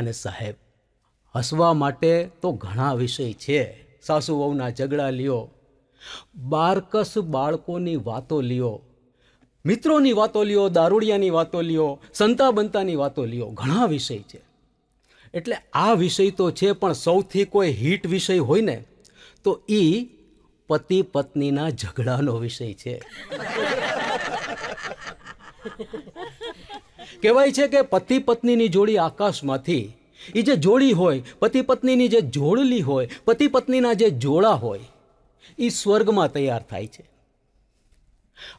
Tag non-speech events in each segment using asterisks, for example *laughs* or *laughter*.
અને સાહેબ હસવા માટે તો ઘણા વિષય છે સાસુ વહુના ઝઘડા લ્યો બારકસ બાળકોની વાતો લ્યો મિત્રોની વાતો લ્યો દારૂડિયાની વાતો લ્યો સંતા બંતાની વાતો લ્યો ઘણા વિષય છે એટલે આ વિષય તો છે પણ સૌથી કોઈ હિટ વિષય હોય ને તો એ પતિ પત્નીના ઝઘડાનો વિષય છે કહેવાય છે કે પતિ પત્નીની જોડી આકાશમાંથી એ જે જોડી હોય પતિ પત્નીની જે જોડલી હોય પતિ પત્નીના જે જોડા હોય એ સ્વર્ગમાં તૈયાર થાય છે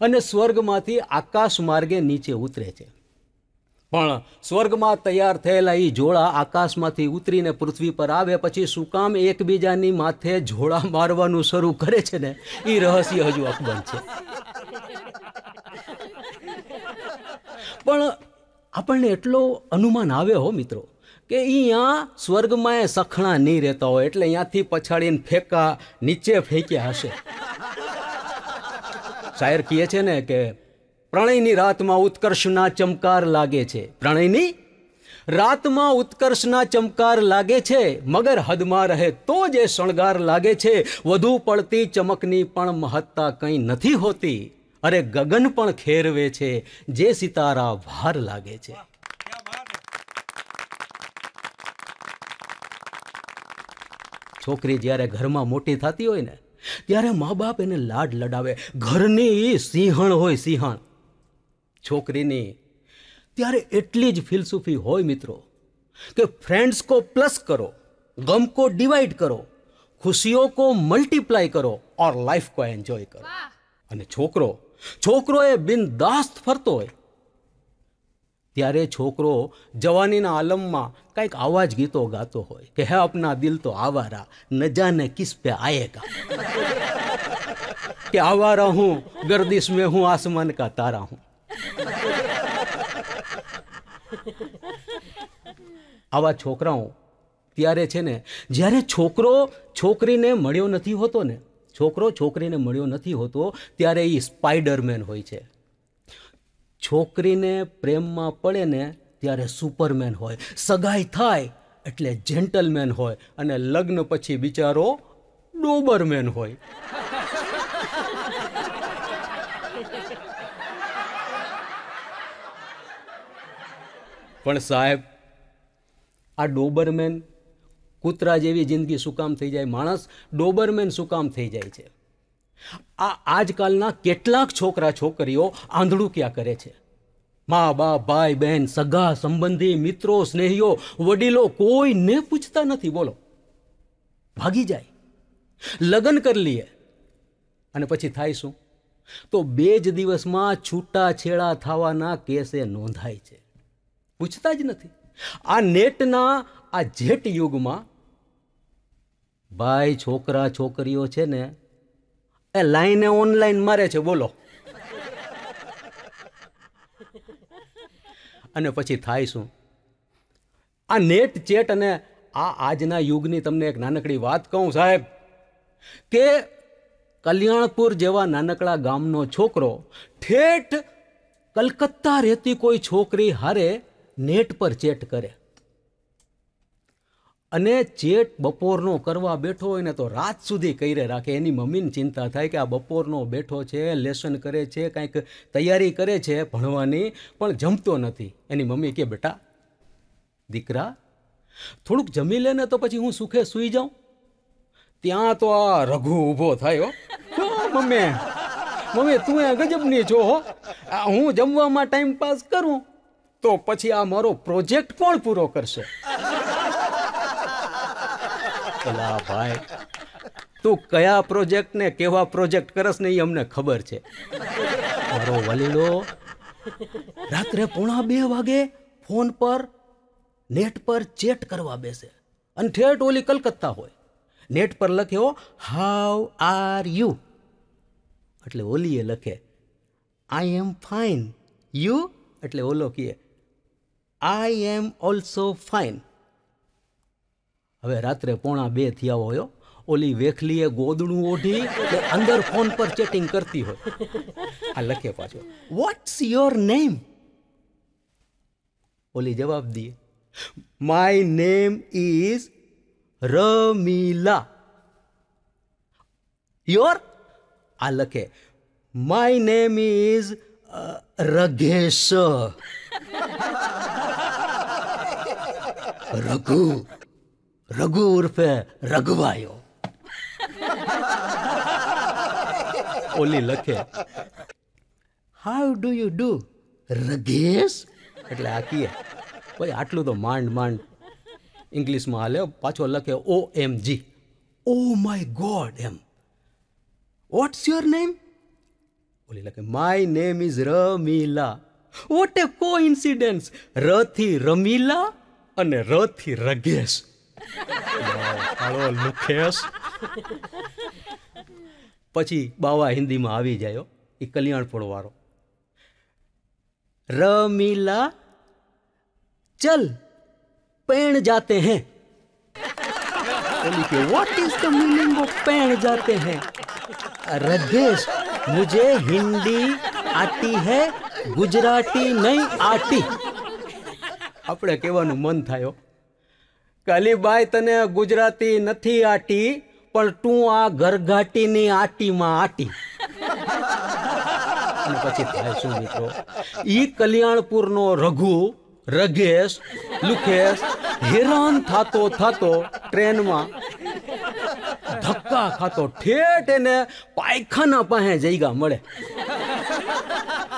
અને સ્વર્ગમાંથી આકાશ માર્ગે નીચે ઉતરે છે પણ સ્વર્ગમાં તૈયાર થયેલા એ જોડા આકાશમાંથી ઉતરીને પૃથ્વી પર આવે પછી શું કામ એકબીજાની માથે જોડા મારવાનું શરૂ કરે છે ને એ રહસ્ય હજુ અકબંધ છે પણ આપણને એટલો અનુમાન આવે હો મિત્રો કે અહીંયા સ્વર્ગમાં એ સખણા નહીં રહેતા હોય એટલે અહીંયાથી પછાડીને ફેંકા નીચે ફેંક્યા હશે શાયર કહે છે ને કે પ્રણયની રાતમાં ઉત્કર્ષના ચમકાર લાગે છે પ્રણયની રાતમાં ઉત્કર્ષના ચમકાર લાગે છે મગર હદમાં રહે તો જે શણગાર લાગે છે વધુ પડતી ચમકની પણ મહત્તા કંઈ નથી હોતી અરે ગગન પણ ખેરવે છે જે સિતારા ભાર લાગે છે છોકરી જ્યારે ઘરમાં મોટી થતી હોય ને ત્યારે મા બાપ એને લાડ લડાવે ઘરની એ સિંહણ હોય સિંહણ છોકરીની ત્યારે એટલી જ ફિલસુફી હોય મિત્રો કે ફ્રેન્ડ્સ કો પ્લસ કરો ગમ કો ડિવાઈડ કરો ખુશીઓ કો મલ્ટીપ્લાય કરો ઓર લાઈફ કો એન્જોય કરો અને છોકરો છોકરો એ બિનદાસ્ત ફરતો હોય ત્યારે છોકરો જવાનીના આલમમાં કંઈક આવા જ ગીતો ગાતો હોય કે હે આપના દિલ તો આવારા નજાને કિસ્પે આયેગા કે આવારા હું ગર્દિશ મેં હું આસમાન કા તારા હું આવા છોકરાઓ ત્યારે છે ને જ્યારે છોકરો છોકરીને મળ્યો નથી હોતો ને છોકરો છોકરીને મળ્યો નથી હોતો ત્યારે એ સ્પાઈડરમેન હોય છે છોકરીને પ્રેમમાં પડે ને ત્યારે સુપરમેન હોય સગાઈ થાય એટલે જેન્ટલમેન હોય અને લગ્ન પછી બિચારો ડોબરમેન હોય પણ સાહેબ આ ડોબરમેન કૂતરા જેવી જિંદગી સુકામ થઈ જાય માણસ ડોબરમેન સુકામ થઈ જાય છે આ આજકાલના કેટલાક છોકરા છોકરીઓ આંધળું ક્યાં કરે છે મા બાપ ભાઈ બહેન સગા સંબંધી મિત્રો સ્નેહીઓ વડીલો કોઈને પૂછતા નથી બોલો ભાગી જાય લગ્ન કરી લઈએ અને પછી થાય શું તો બે જ દિવસમાં છૂટાછેડા થવાના કેસે નોંધાય છે પૂછતા જ નથી આ નેટના આ જેટ યુગમાં ભાઈ છોકરા છોકરીઓ છે ને એ લાઈને ઓનલાઈન મારે છે બોલો અને પછી થાય શું આ નેટ ચેટ અને આ આજના યુગની તમને એક નાનકડી વાત કહું સાહેબ કે કલ્યાણપુર જેવા નાનકડા ગામનો છોકરો ઠેઠ કલકત્તા રહેતી કોઈ છોકરી હારે નેટ પર ચેટ કરે અને ચેટ બપોરનો કરવા બેઠો હોય ને તો રાત સુધી કરે રાખે એની મમ્મીને ચિંતા થાય કે આ બપોરનો બેઠો છે લેસન કરે છે કાંઈક તૈયારી કરે છે ભણવાની પણ જમતો નથી એની મમ્મી કે બેટા દીકરા થોડુંક જમી લે ને તો પછી હું સુખે સૂઈ જાઉં ત્યાં તો આ રઘુ ઊભો થયો મમ્મી મમ્મી તું આ ગજબની છો હો હું જમવામાં ટાઈમ પાસ કરું તો પછી આ મારો પ્રોજેક્ટ કોણ પૂરો કરશે ભલા ભાઈ તું કયા પ્રોજેક્ટ ને કેવા પ્રોજેક્ટ કરસ ને એ અમને ખબર છે મારો વલીલો રાત્રે પોણા બે વાગે ફોન પર નેટ પર ચેટ કરવા બેસે અને ઠેઠ ઓલી કલકત્તા હોય નેટ પર લખ્યો હાઉ આર યુ એટલે ઓલીએ લખે આઈ એમ ફાઇન યુ એટલે ઓલો કહે આઈ એમ ઓલ્સો ફાઇન હવે રાત્રે પોણા બે થયા હોય ઓલી વેખલીએ ગોદડું ઓઢી અંદર ફોન પર ચેટિંગ કરતી હોય આ લખે પાછો વોટ્સ યોર નેમ ઓલી જવાબ દઈએ my name is Ramila your આ લખે my name is Raghesh *laughs* Raghu Raghu ઉર્ફે રઘવાયો ઓલી લખે how do you do Raghesh એટલે આ કીએ ભાઈ આટલું તો માંડ માંડ ઇંગ્લિશમાં હાલે પાછો લખે O oh M G oh my god એમ વોટ્સ યોર નેમ ઓલી લખે my name is Ramila what a coincidence ર થી રમીલા અને ર થી રગેશ हेलो मुकेश પછી બાવા હિન્દી માં આવી જાય ઓ ઈ કલ્યાણપુર વાળો રમિલા ચલ પેણ જાતે હે ઓલખે what is the meaning of પેણ જાતે હે રદેશ મુજે હિન્દી આતી હે ગુજરાતી નહીં આતી આપણે કેવાનું મન થાય ઓ અલીબાઈ તને ગુજરાતી નથી આટી પણ તું આ ઘરઘાટીની આટીમાં આટી અને પછી થાય શું મિત્રો ઈ કલ્યાણપુરનો રઘુ રગેશ લુખેશ હેરાન થાતો થાતો ટ્રેનમાં ધક્કા ખાતો ઠેઠ એને પાયખાના પાસે જઈગા મળે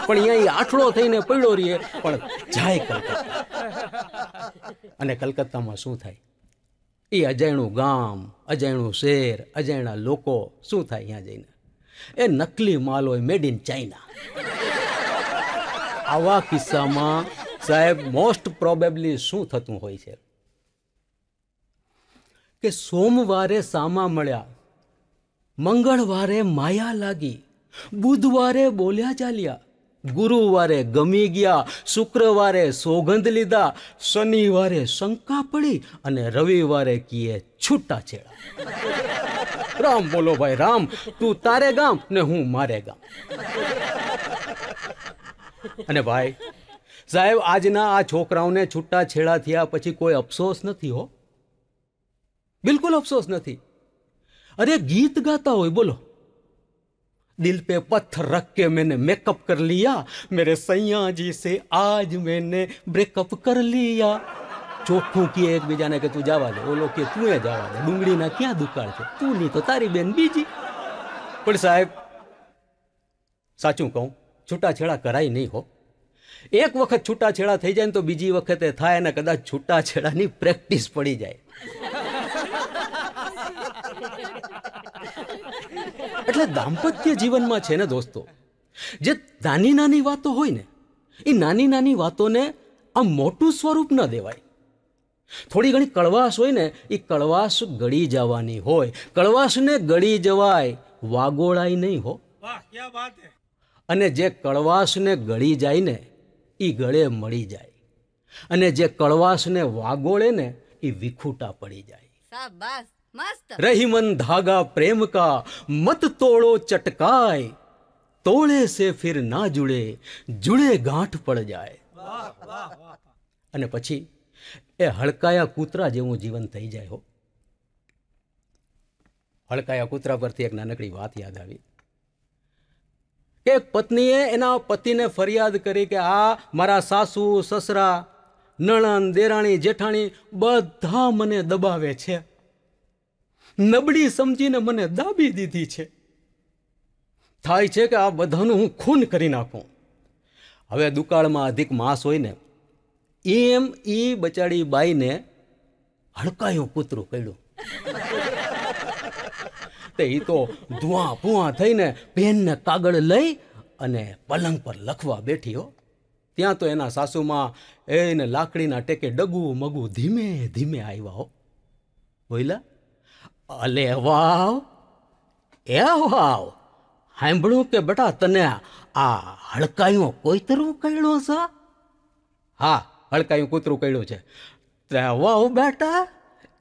પણ અહીંયા આઠડો થઈને પડ્યો રહીએ પણ જાય કલકત્તા અને કલકત્તામાં શું થાય એ અજાયણું ગામ અજાયણું શહેર અજાણા લોકો શું થાય અહીંયા જઈને એ નકલી માલ હોય મેડ ઇન ચાઇના આવા કિસ્સામાં સાહેબ મોસ્ટ પ્રોબેબલી શું થતું હોય છે કે સોમવારે સામા મળ્યા મંગળવારે માયા લાગી બુધવારે બોલ્યા ચાલ્યા ગુરુવારે ગમી ગયા શુક્રવારે સોગંધ લીધા શનિવારે શંકા પડી અને રવિવારે કીએ છૂટા છેડા રામ બોલો ભાઈ રામ તું તારે ગામ ને હું મારે ગામ અને ભાઈ સાહેબ આજના આ છોકરાઓને છૂટા છેડા થયા પછી કોઈ અફસોસ નથી હો બિલકુલ અફસોસ નથી અરે ગીત ગાતા હોય બોલો दिल पे पत्थर रख के मैंने मेकअप कर लिया मेरे सैया जी से आज मैंने ब्रेकअप कर लिया ચોખ્ખું કે એકબીજાને કે તું જવા દે ઓલો કે તું એ જવા દે ડુંગળીના ક્યાં દુકાળ છે તું નહીં તો તારી બેન બીજી પણ સાહેબ સાચું કહું છૂટાછેડા કરાય નહીં હો એક વખત છૂટાછેડા થઈ જાય ને તો બીજી વખતે થાય અને કદાચ છૂટાછેડાની પ્રેક્ટિસ પડી જાય એટલે દાંપત્ય જીવનમાં છે ને દોસ્તો જે નાની નાની વાતો હોય ને એ નાની નાની વાતોને આ મોટું સ્વરૂપ ન દેવાય થોડી ઘણી કડવાશ હોય ને એ કડવાશ ગળી જવાની હોય કડવાશને ગળી જવાય વાગોળાય નહીં હો અને જે કડવાશને ગળી જાય ને એ ગળે મળી જાય અને જે કડવાશને વાગોળે ને એ વિખૂટા પડી જાય रही मन धागा प्रेम का मत तोड़ो चटकाए તોળે સે ફિર ના જુડે જુડે ગાંઠ પડ જાય અને પછી એ હળકાયા કૂતરા જેવું જીવન થઈ જાય હો હળકાયા કૂતરા પરથી એક નાનકડી વાત યાદ આવી કે પત્નીએ એના પતિને ફરિયાદ કરી કે આ મારા સાસુ સસરા નણંદ દેરાણી જેઠાણી બધા મને દબાવે છે નબળી સમજીને મને દાબી દીધી છે થાય છે કે આ બધાનું હું ખૂન કરી નાખું હવે દુકાળમાં અધિક માંસ હોય ને એમ એ બચાડી બાઈને હડકાયું કૂતરું કર્યું તે એ તો ધુઆ ભૂઆ થઈને પેનને કાગળ લઈ અને પલંગ પર લખવા બેઠી હો ત્યાં તો એના સાસુમાં એને લાકડીના ટેકે ડગુ મગુ ધીમે ધીમે આવ્યા હો બોલ્યા અલે વાવ એ વાવ સાંભળ્યું કે બેટા તને આ હડકાયું કોઈતરું કહેલું છે હા હળકાયું કૂતરું કહેલું છે તે વાવ બેટા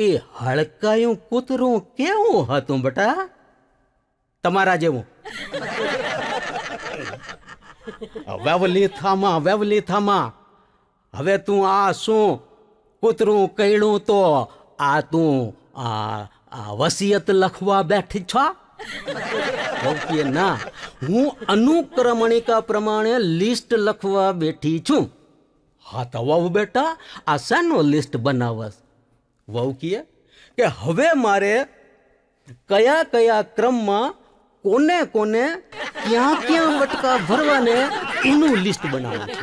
એ હળકાયું કૂતરું કેવું હતું બેટા તમારા જેવું વેવલીથામાં વેવલીથામાં હવે તું આ શું કૂતરું કહેલું તો આ તું આ આ વસિયત લખવા બેઠી છો ઓકે ના હું અનુક્રમણિકા પ્રમાણે લિસ્ટ લખવા બેઠી છું હા તો વહુ બેટા આ શાનો લિસ્ટ બનાવસ વહુ કીએ કે હવે મારે કયા કયા ક્રમમાં કોને કોને ક્યાં ક્યાં વટકા ભરવાને એનું લિસ્ટ બનાવવું છે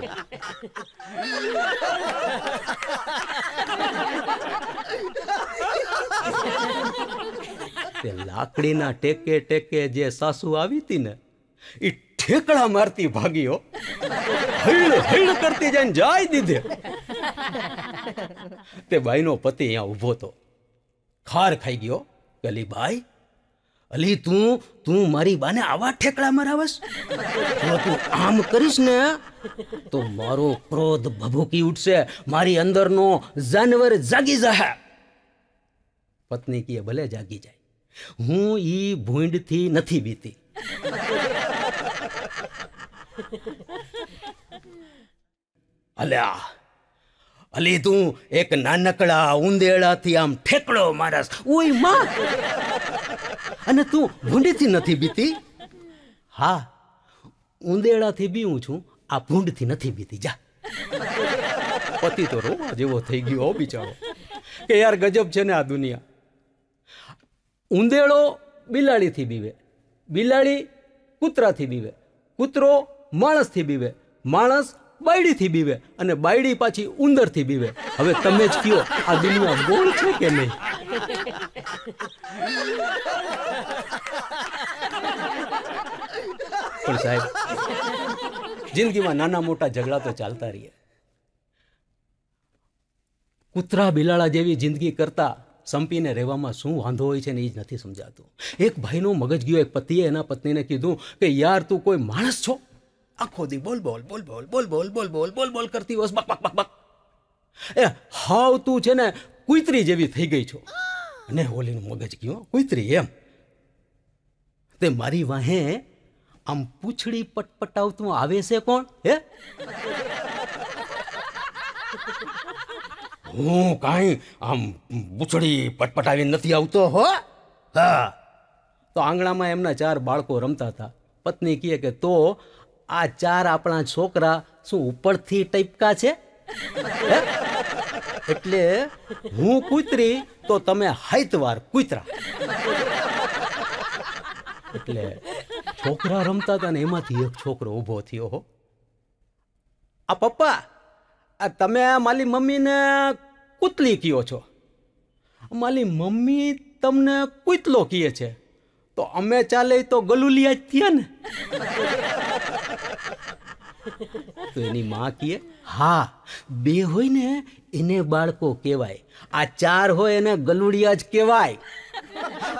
તે લાકડીના ટેકે ટેકે જે સાસુ આવી હતી ને એ ઠેકડા મારતી ભાગીઓ હૈડ હૈડ કરતી જઈને જાય દીધે તે બાઈનો પતિ અહીંયા ઊભો હતો ખાર ખાઈ ગયો પેલી ભાઈ અલી તું તું મારી બાને આવા ઠેકડા મરાવસ જો તું આમ કરીશ ને તો મારો ક્રોધ ભભૂકી ઉઠશે મારી અંદરનો જાનવર જાગી જશે પત્ની કીએ ભલે જાગી જાય હું ઈ ભૂંડથી નથી બીતી અલ્યા અલી તું એક નાનકડા ઉંદેળાથી આમ ઠેકડો મારસ ઓય માં અને તું ભૂંડથી નથી બીતી હા ઉંદેળાથી બીવું છું આ ભૂંડથી નથી બીતી જા પતિ તો રોવા જેવો થઈ ગયો બિચારો કે યાર ગજબ છે ને આ દુનિયા ઉંદેડો બિલાડીથી બીવે બિલાડી કૂતરાથી બીવે કૂતરો માણસથી બીવે માણસ બાયડીથી બીવે અને બાયડી પાછી ઉંદરથી બીવે હવે તમે જ કયો આ દુનિયા ગોળ છે કે નહીં સાહેબ જિંદગીમાં નાના મોટા ઝઘડા તો ચાલતા રહીએ કૂતરા બિલાડા જેવી જિંદગી કરતા સંપીને રહેવામાં શું વાંધો હોય છે ને એ જ નથી સમજાતું એક ભાઈનો મગજ ગયો એક પતિએ એના પત્નીને કીધું કે યાર તું કોઈ માણસ છો આખો દી બોલ બોલ બોલ બોલ બોલ બોલ બોલ બોલ બોલ બોલ કરતી હોસ બક બક બક બક એ હાવ તું છે ને કુતરી જેવી થઈ ગઈ છો અને હોલીનું મગજ ગયો કુતરી એમ તે મારી વાહે આમ પૂછડી પટપટાવતું આવે છે કોણ હે હું કાંઈ આમ બુચડી પટપટાવી નથી આવતો હો હા તો આંગણામાં એમના ચાર બાળકો રમતા હતા પત્ની કહે કે તો આ ચાર આપણા છોકરા શું ઉપરથી ટપકા છે એટલે હું કૂતરી તો તમે હાઈતવાર કૂતરા એટલે છોકરા રમતા હતા ને એમાંથી એક છોકરો ઊભો થયો હો આ પપ્પા તમે મારી મમ્મીને કૂતલી કયો છો મારી મમ્મી તમને કૂતલો કહે છે તો અમે ચાલે તો ગલુલિયા જ થયા ને તો એની માં કહે હા બે હોય ને એને બાળકો કહેવાય આ ચાર હોય એને ગલુડિયા જ કહેવાય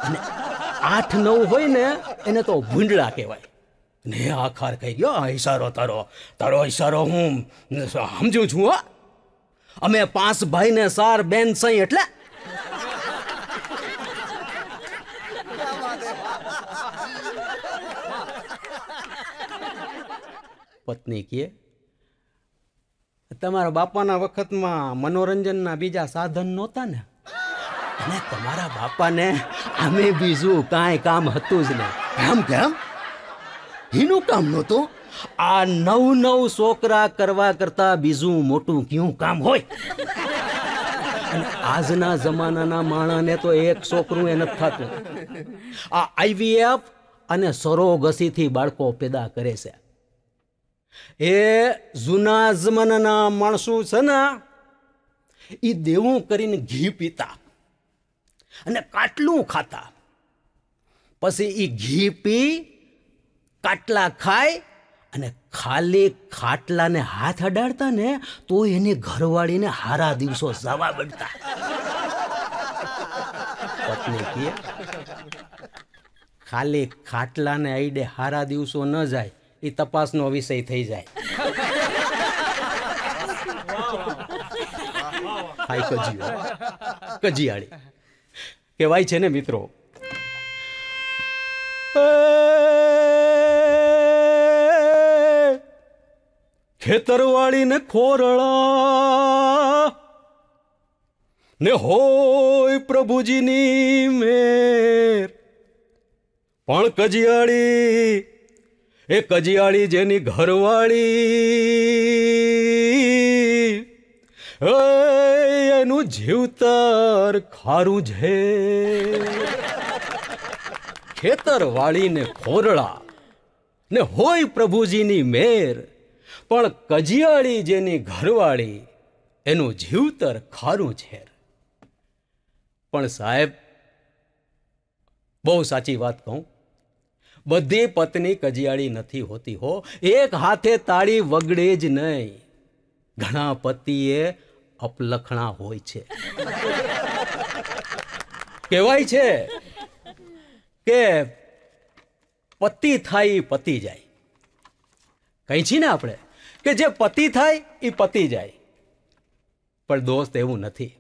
અને આઠ નવ હોય ને એને તો ભૂંડળા કહેવાય ને આખાર કહી ગયો ઈશારો તારો તારો ઈશારો હું સમજું છું હો અમે પાંચ ભાઈ ને સાર બેન સહી એટલે પત્ની કહે તમારા બાપાના વખતમાં મનોરંજનના બીજા સાધન નહોતા ને અને તમારા બાપાને અમે બીજું કાંઈ કામ હતું જ નહીં કેમ કેમ હીનું કામ નહોતું આ નવ નવ છોકરા કરવા કરતા બીજું મોટું ક્યું કામ હોય અને આજના જમાનાના માણાને તો એક છોકરું એ નથી થતું આ આઈવીએફ અને સરોગસીથી બાળકો પેદા કરે છે એ જૂના જમાનાના માણસો છે ને એ દેવું કરીને ઘી પીતા અને કાટલું ખાતા પછી એ ઘી પી કાટલા ખાય અને ખાલી ખાટલાને હાથ અડાડતા ને તો એને ઘરવાળીને હારા દિવસો જવા બનતા ખાલી ખાટલાને આઈડે હારા દિવસો ન જાય એ તપાસનો વિષય થઈ જાય હાય કજીયાળી કહેવાય છે ને મિત્રો ખેતરવાળીને ખોરળા ને હોય પ્રભુજીની મેર પણ કજિયાળી એ કજિયાળી જેની ઘરવાળી એનું જીવતર ખારું છે ખેતરવાળીને ખોરળા ને હોય પ્રભુજીની મેર પણ કજિયાળી જેની ઘરવાળી એનું જીવતર ખારું છેર પણ સાહેબ બહુ સાચી વાત કહું બધી પત્ની કજિયાળી નથી હોતી હો એક હાથે તાળી વગડે જ નહીં ઘણા પતિએ અપલખણા હોય છે કહેવાય છે કે પતિ થાય પતિ જાય કહી છીએ ને આપણે કે જે પતિ થાય એ પતિ જાય પણ દોસ્ત એવું નથી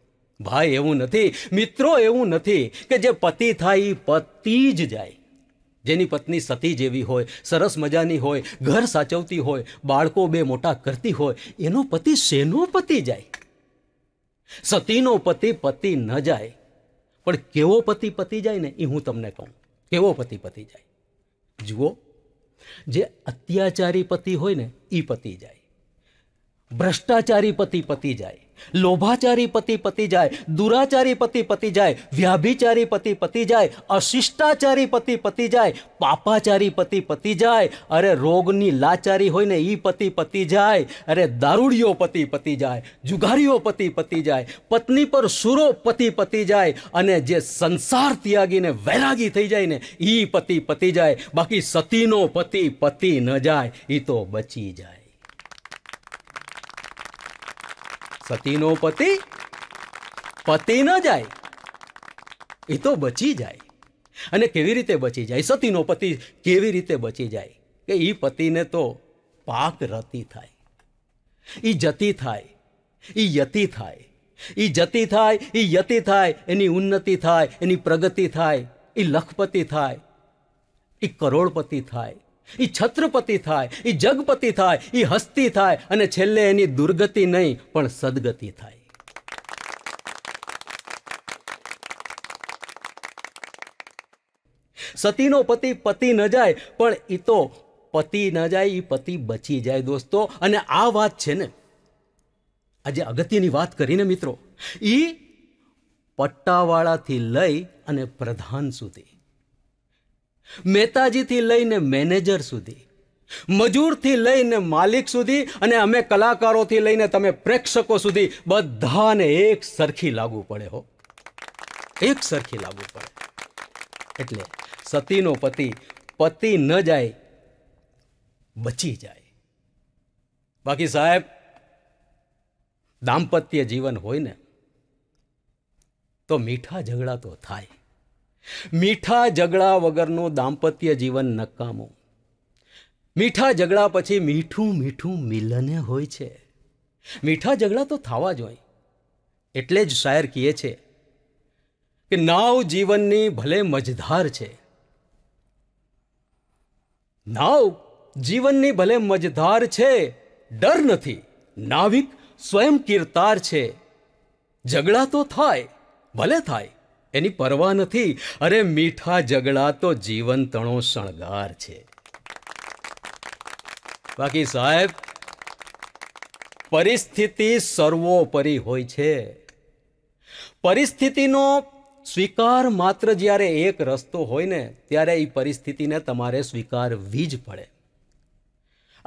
ભાઈ એવું નથી મિત્રો એવું નથી કે જે પતિ થાય એ પતિ જ જાય જેની પત્ની સતી જેવી હોય સરસ મજાની હોય ઘર સાચવતી હોય બાળકો બે મોટા કરતી હોય એનો પતિ શેનો પતિ જાય સતીનો પતિ પતિ ન જાય પણ કેવો પતિ પતિ જાય ને એ હું તમને કહું કેવો પતિ પતિ જાય જુઓ જે અત્યાચારી પતિ હોય ને એ પતી જાય ભ્રષ્ટાચારી પતિ પતિ જાય લોભાચારી પતિ પતિ જાય દુરાચારી પતિ પતિ જાય વ્યાભિચારી પતિ પતિ જાય અશિષ્ટાચારી પતિ પતિ જાય પાપાચારી પતિ પતિ જાય અરે રોગની લાચારી હોય ને એ પતિ પતિ જાય અરે દારૂડિયો પતિ પતિ જાય જુગારીઓ પતિ પતિ જાય પત્ની પર સુરો પતિ પતિ જાય અને જે સંસાર ત્યાગીને વૈરાગી થઈ જાય ને એ પતિ પતિ જાય બાકી સતીનો પતિ પતિ ન જાય એ તો બચી જાય સતીનો પતિ પતિ ન જાય એ તો બચી જાય અને કેવી રીતે બચી જાય સતીનો પતિ કેવી રીતે બચી જાય કે એ પતિને તો પાક રતી થાય એ જતી થાય એ યતિ થાય એ જતી થાય એ યતિ થાય એની ઉન્નતિ થાય એની પ્રગતિ થાય એ લખપતિ થાય એ કરોડપતિ થાય એ છત્રપતિ થાય એ જગપતિ થાય એ હસ્તી થાય અને છેલ્લે એની દુર્ગતિ નહીં પણ સદગતિ થાય સતીનો પતિ પતિ ન જાય પણ એ તો પતિ ન જાય એ પતિ બચી જાય દોસ્તો અને આ વાત છે ને આજે અગત્યની વાત કરીને મિત્રો એ પટ્ટાવાળાથી લઈ અને પ્રધાન સુધી મહેતાજીથી લઈને મેનેજર સુધી મજૂરથી લઈને માલિક સુધી અને અમે કલાકારોથી લઈને તમે પ્રેક્ષકો સુધી બધાને એક સરખી લાગુ પડે હો એક સરખી લાગુ પડે એટલે સતીનો પતિ પતિ ન જાય બચી જાય બાકી સાહેબ દાંપત્ય જીવન હોય ને તો મીઠા ઝઘડા તો થાય મીઠા ઝઘડા વગરનું દાંપત્ય જીવન નકામું મીઠા ઝઘડા પછી મીઠું મીઠું મિલને હોય છે મીઠા ઝઘડા તો થવા જ હોય એટલે જ શાયર કહે છે કે નાવ જીવનની ભલે મજધાર છે નાવ જીવનની ભલે મજધાર છે ડર નથી નાવિક સ્વયં કિરતાર છે ઝઘડા તો થાય ભલે થાય એની પરવા નથી અરે મીઠા ઝઘડા તો જીવન તણો શણગાર છે બાકી સાહેબ પરિસ્થિતિ સર્વોપરી હોય છે પરિસ્થિતિનો સ્વીકાર માત્ર જ્યારે એક રસ્તો હોય ને ત્યારે એ પરિસ્થિતિને તમારે સ્વીકારવી જ પડે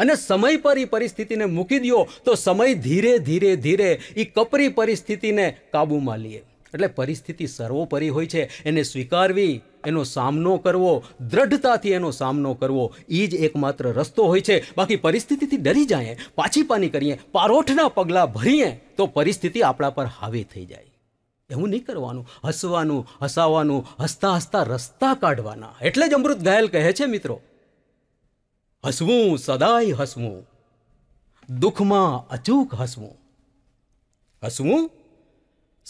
અને સમય પર એ પરિસ્થિતિને મૂકી દો તો સમય ધીરે ધીરે ધીરે એ કપરી પરિસ્થિતિને કાબૂમાં લઈએ એટલે પરિસ્થિતિ સર્વોપરી હોય છે એને સ્વીકારવી એનો સામનો કરવો દ્રઢતાથી એનો સામનો કરવો એ જ એકમાત્ર રસ્તો હોય છે બાકી પરિસ્થિતિથી ડરી જાય પાછી પાની કરીએ પારોઠના પગલાં ભરીએ તો પરિસ્થિતિ આપણા પર હાવી થઈ જાય એવું નહીં કરવાનું હસવાનું હસાવાનું હસતા હસતા રસ્તા કાઢવાના એટલે જ અમૃત ઘાયલ કહે છે મિત્રો હસવું સદાય હસવું દુઃખમાં અચૂક હસવું હસવું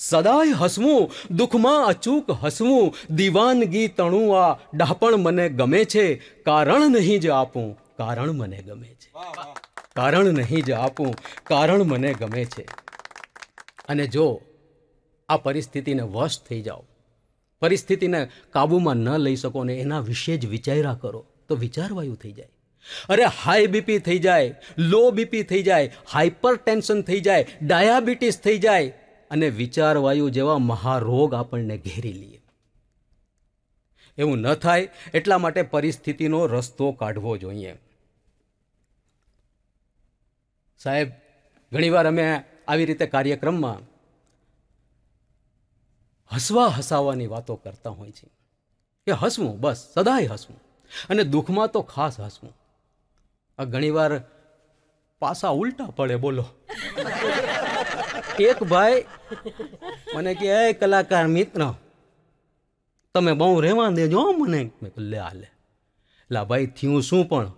સદાય હસવું દુઃખમાં અચૂક હસવું દીવાનગી તણું આ ડાપણ મને ગમે છે કારણ નહીં જ આપું કારણ મને ગમે છે કારણ નહીં જ આપું કારણ મને ગમે છે અને જો આ પરિસ્થિતિને વશ થઈ જાઓ પરિસ્થિતિને કાબૂમાં ન લઈ શકો ને એના વિશે જ વિચાર્યા કરો તો વિચારવાયું થઈ જાય અરે હાઈ બીપી થઈ જાય લો બીપી થઈ જાય હાઇપર ટેન્શન થઈ જાય ડાયાબિટીસ થઈ જાય અને વિચારવાયુ જેવા મહારોગ આપણને ઘેરી લઈએ એવું ન થાય એટલા માટે પરિસ્થિતિનો રસ્તો કાઢવો જોઈએ સાહેબ ઘણીવાર અમે આવી રીતે કાર્યક્રમમાં હસવા હસાવવાની વાતો કરતા હોય છે કે હસવું બસ સદાય હસવું અને દુઃખમાં તો ખાસ હસવું આ ઘણીવાર પાસા ઉલટા પડે બોલો એક ભાઈ મને કે એ કલાકાર મિત્ર તમે બહુ રહેવા દેજો મને મેં લે આ લે લા ભાઈ થયું શું પણ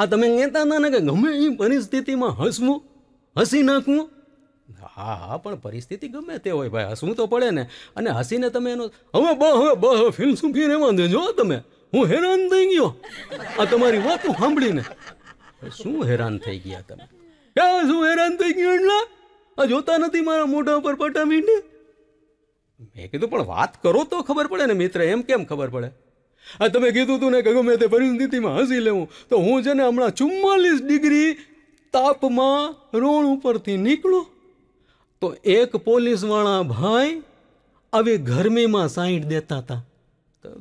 આ તમે કહેતા હતા ને કે ગમે એ પરિસ્થિતિમાં હસવું હસી નાખવું હા હા પણ પરિસ્થિતિ ગમે તે હોય ભાઈ હસવું તો પડે ને અને હસીને તમે એનો હવે બ હવે બ શું ફી રહેવા દેજો તમે હું હેરાન થઈ ગયો આ તમારી વાત સાંભળીને શું હેરાન થઈ ગયા તમે શું હેરાન થઈ ગયો એટલે આ જોતા નથી મારા મોઢા ઉપર પટા મીંડે મેં કીધું પણ વાત કરો તો ખબર પડે ને મિત્ર એમ કેમ ખબર પડે આ તમે કીધું તું ને કે ગમે તે પરિસ્થિતિમાં હસી લેવું તો હું છે ને હમણાં ચુમ્માલીસ ડિગ્રી તાપમાં રોણ ઉપરથી નીકળો તો એક પોલીસવાળા ભાઈ આવી ગરમીમાં સાઈડ દેતા હતા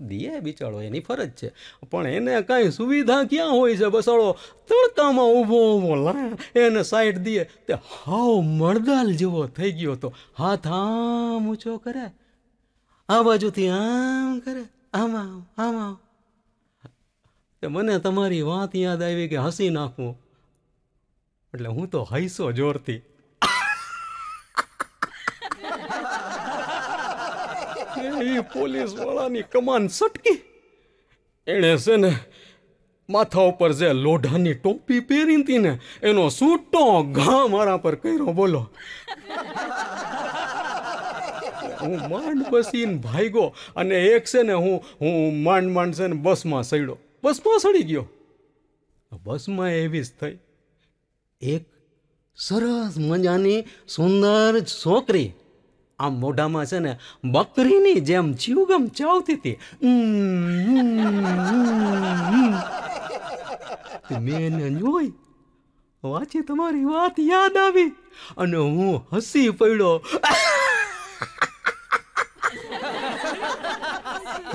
દીએ બિચારો એની ફરજ છે પણ એને કાંઈ સુવિધા ક્યાં હોય છે બસાડો તડકામાં ઊભો ઊભો લા એને સાઈડ દીએ તે હાવ મળદાલ જેવો થઈ ગયો હતો હાથ આમ ઊંચો કરે આ બાજુથી આમ કરે આમ આમ આમ આમ તે મને તમારી વાત યાદ આવી કે હસી નાખવું એટલે હું તો હૈસો જોરથી એ પોલીસવાળાની કમાન સટકી એણે છે ને માથા ઉપર જે લોઢાની ટોપી પહેરી હતી ને એનો સૂટો ઘા મારા પર કર્યો બોલો હું માંડ ભાઈ ભાગ્યો અને એક છે ને હું હું માંડ માંડ છે ને બસમાં સડ્યો બસમાં સડી ગયો બસમાં એવી જ થઈ એક સરસ મજાની સુંદર છોકરી આમ મોઢામાં છે ને બકરીની જેમ જીવગમ ચાવતી હતી મેં એને જોઈ વાંચી તમારી વાત યાદ આવી અને હું હસી પડ્યો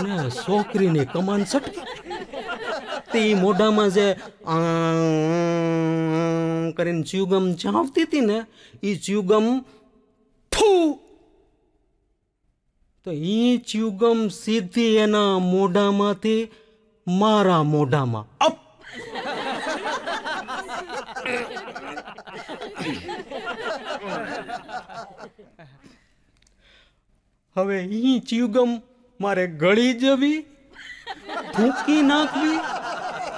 ને છોકરીની કમાન સટકી તે મોઢામાં જે કરીને ચ્યુગમ ચાવતી હતી ને એ ચ્યુગમ ફૂ તો એ ચ્યુગમ સીધી એના મોઢામાંથી મારા મોઢામાં અપ હવે ઈ ચ્યુગમ મારે ગળી જવી થૂકી નાખવી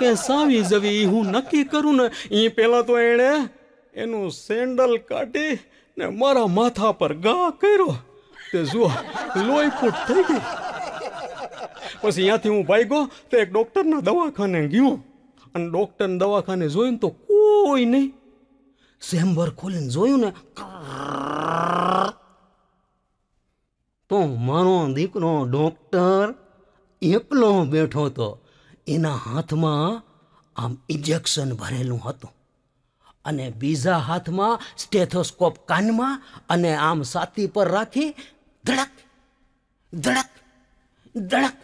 કે સાવી જવી હું નક્કી કરું ને એ પહેલાં તો એણે એનું સેન્ડલ કાઢી ને મારા માથા પર ગા કર્યો તે જુઓ લોહી ફૂટ થઈ ગઈ પછી અહીંયાથી હું ભાઈ ગયો તો એક ડૉક્ટરના દવાખાને ગયો અને ડૉક્ટરને દવાખાને જોયું તો કોઈ નહીં ચેમ્બર ખોલીને જોયું ને તો મારો દીકરો ડૉક્ટર એકલો બેઠો હતો એના હાથમાં આમ ઇન્જેક્શન ભરેલું હતું અને બીજા હાથમાં સ્ટેથોસ્કોપ કાનમાં અને આમ સાતી પર રાખી ધડક ધડક ધડક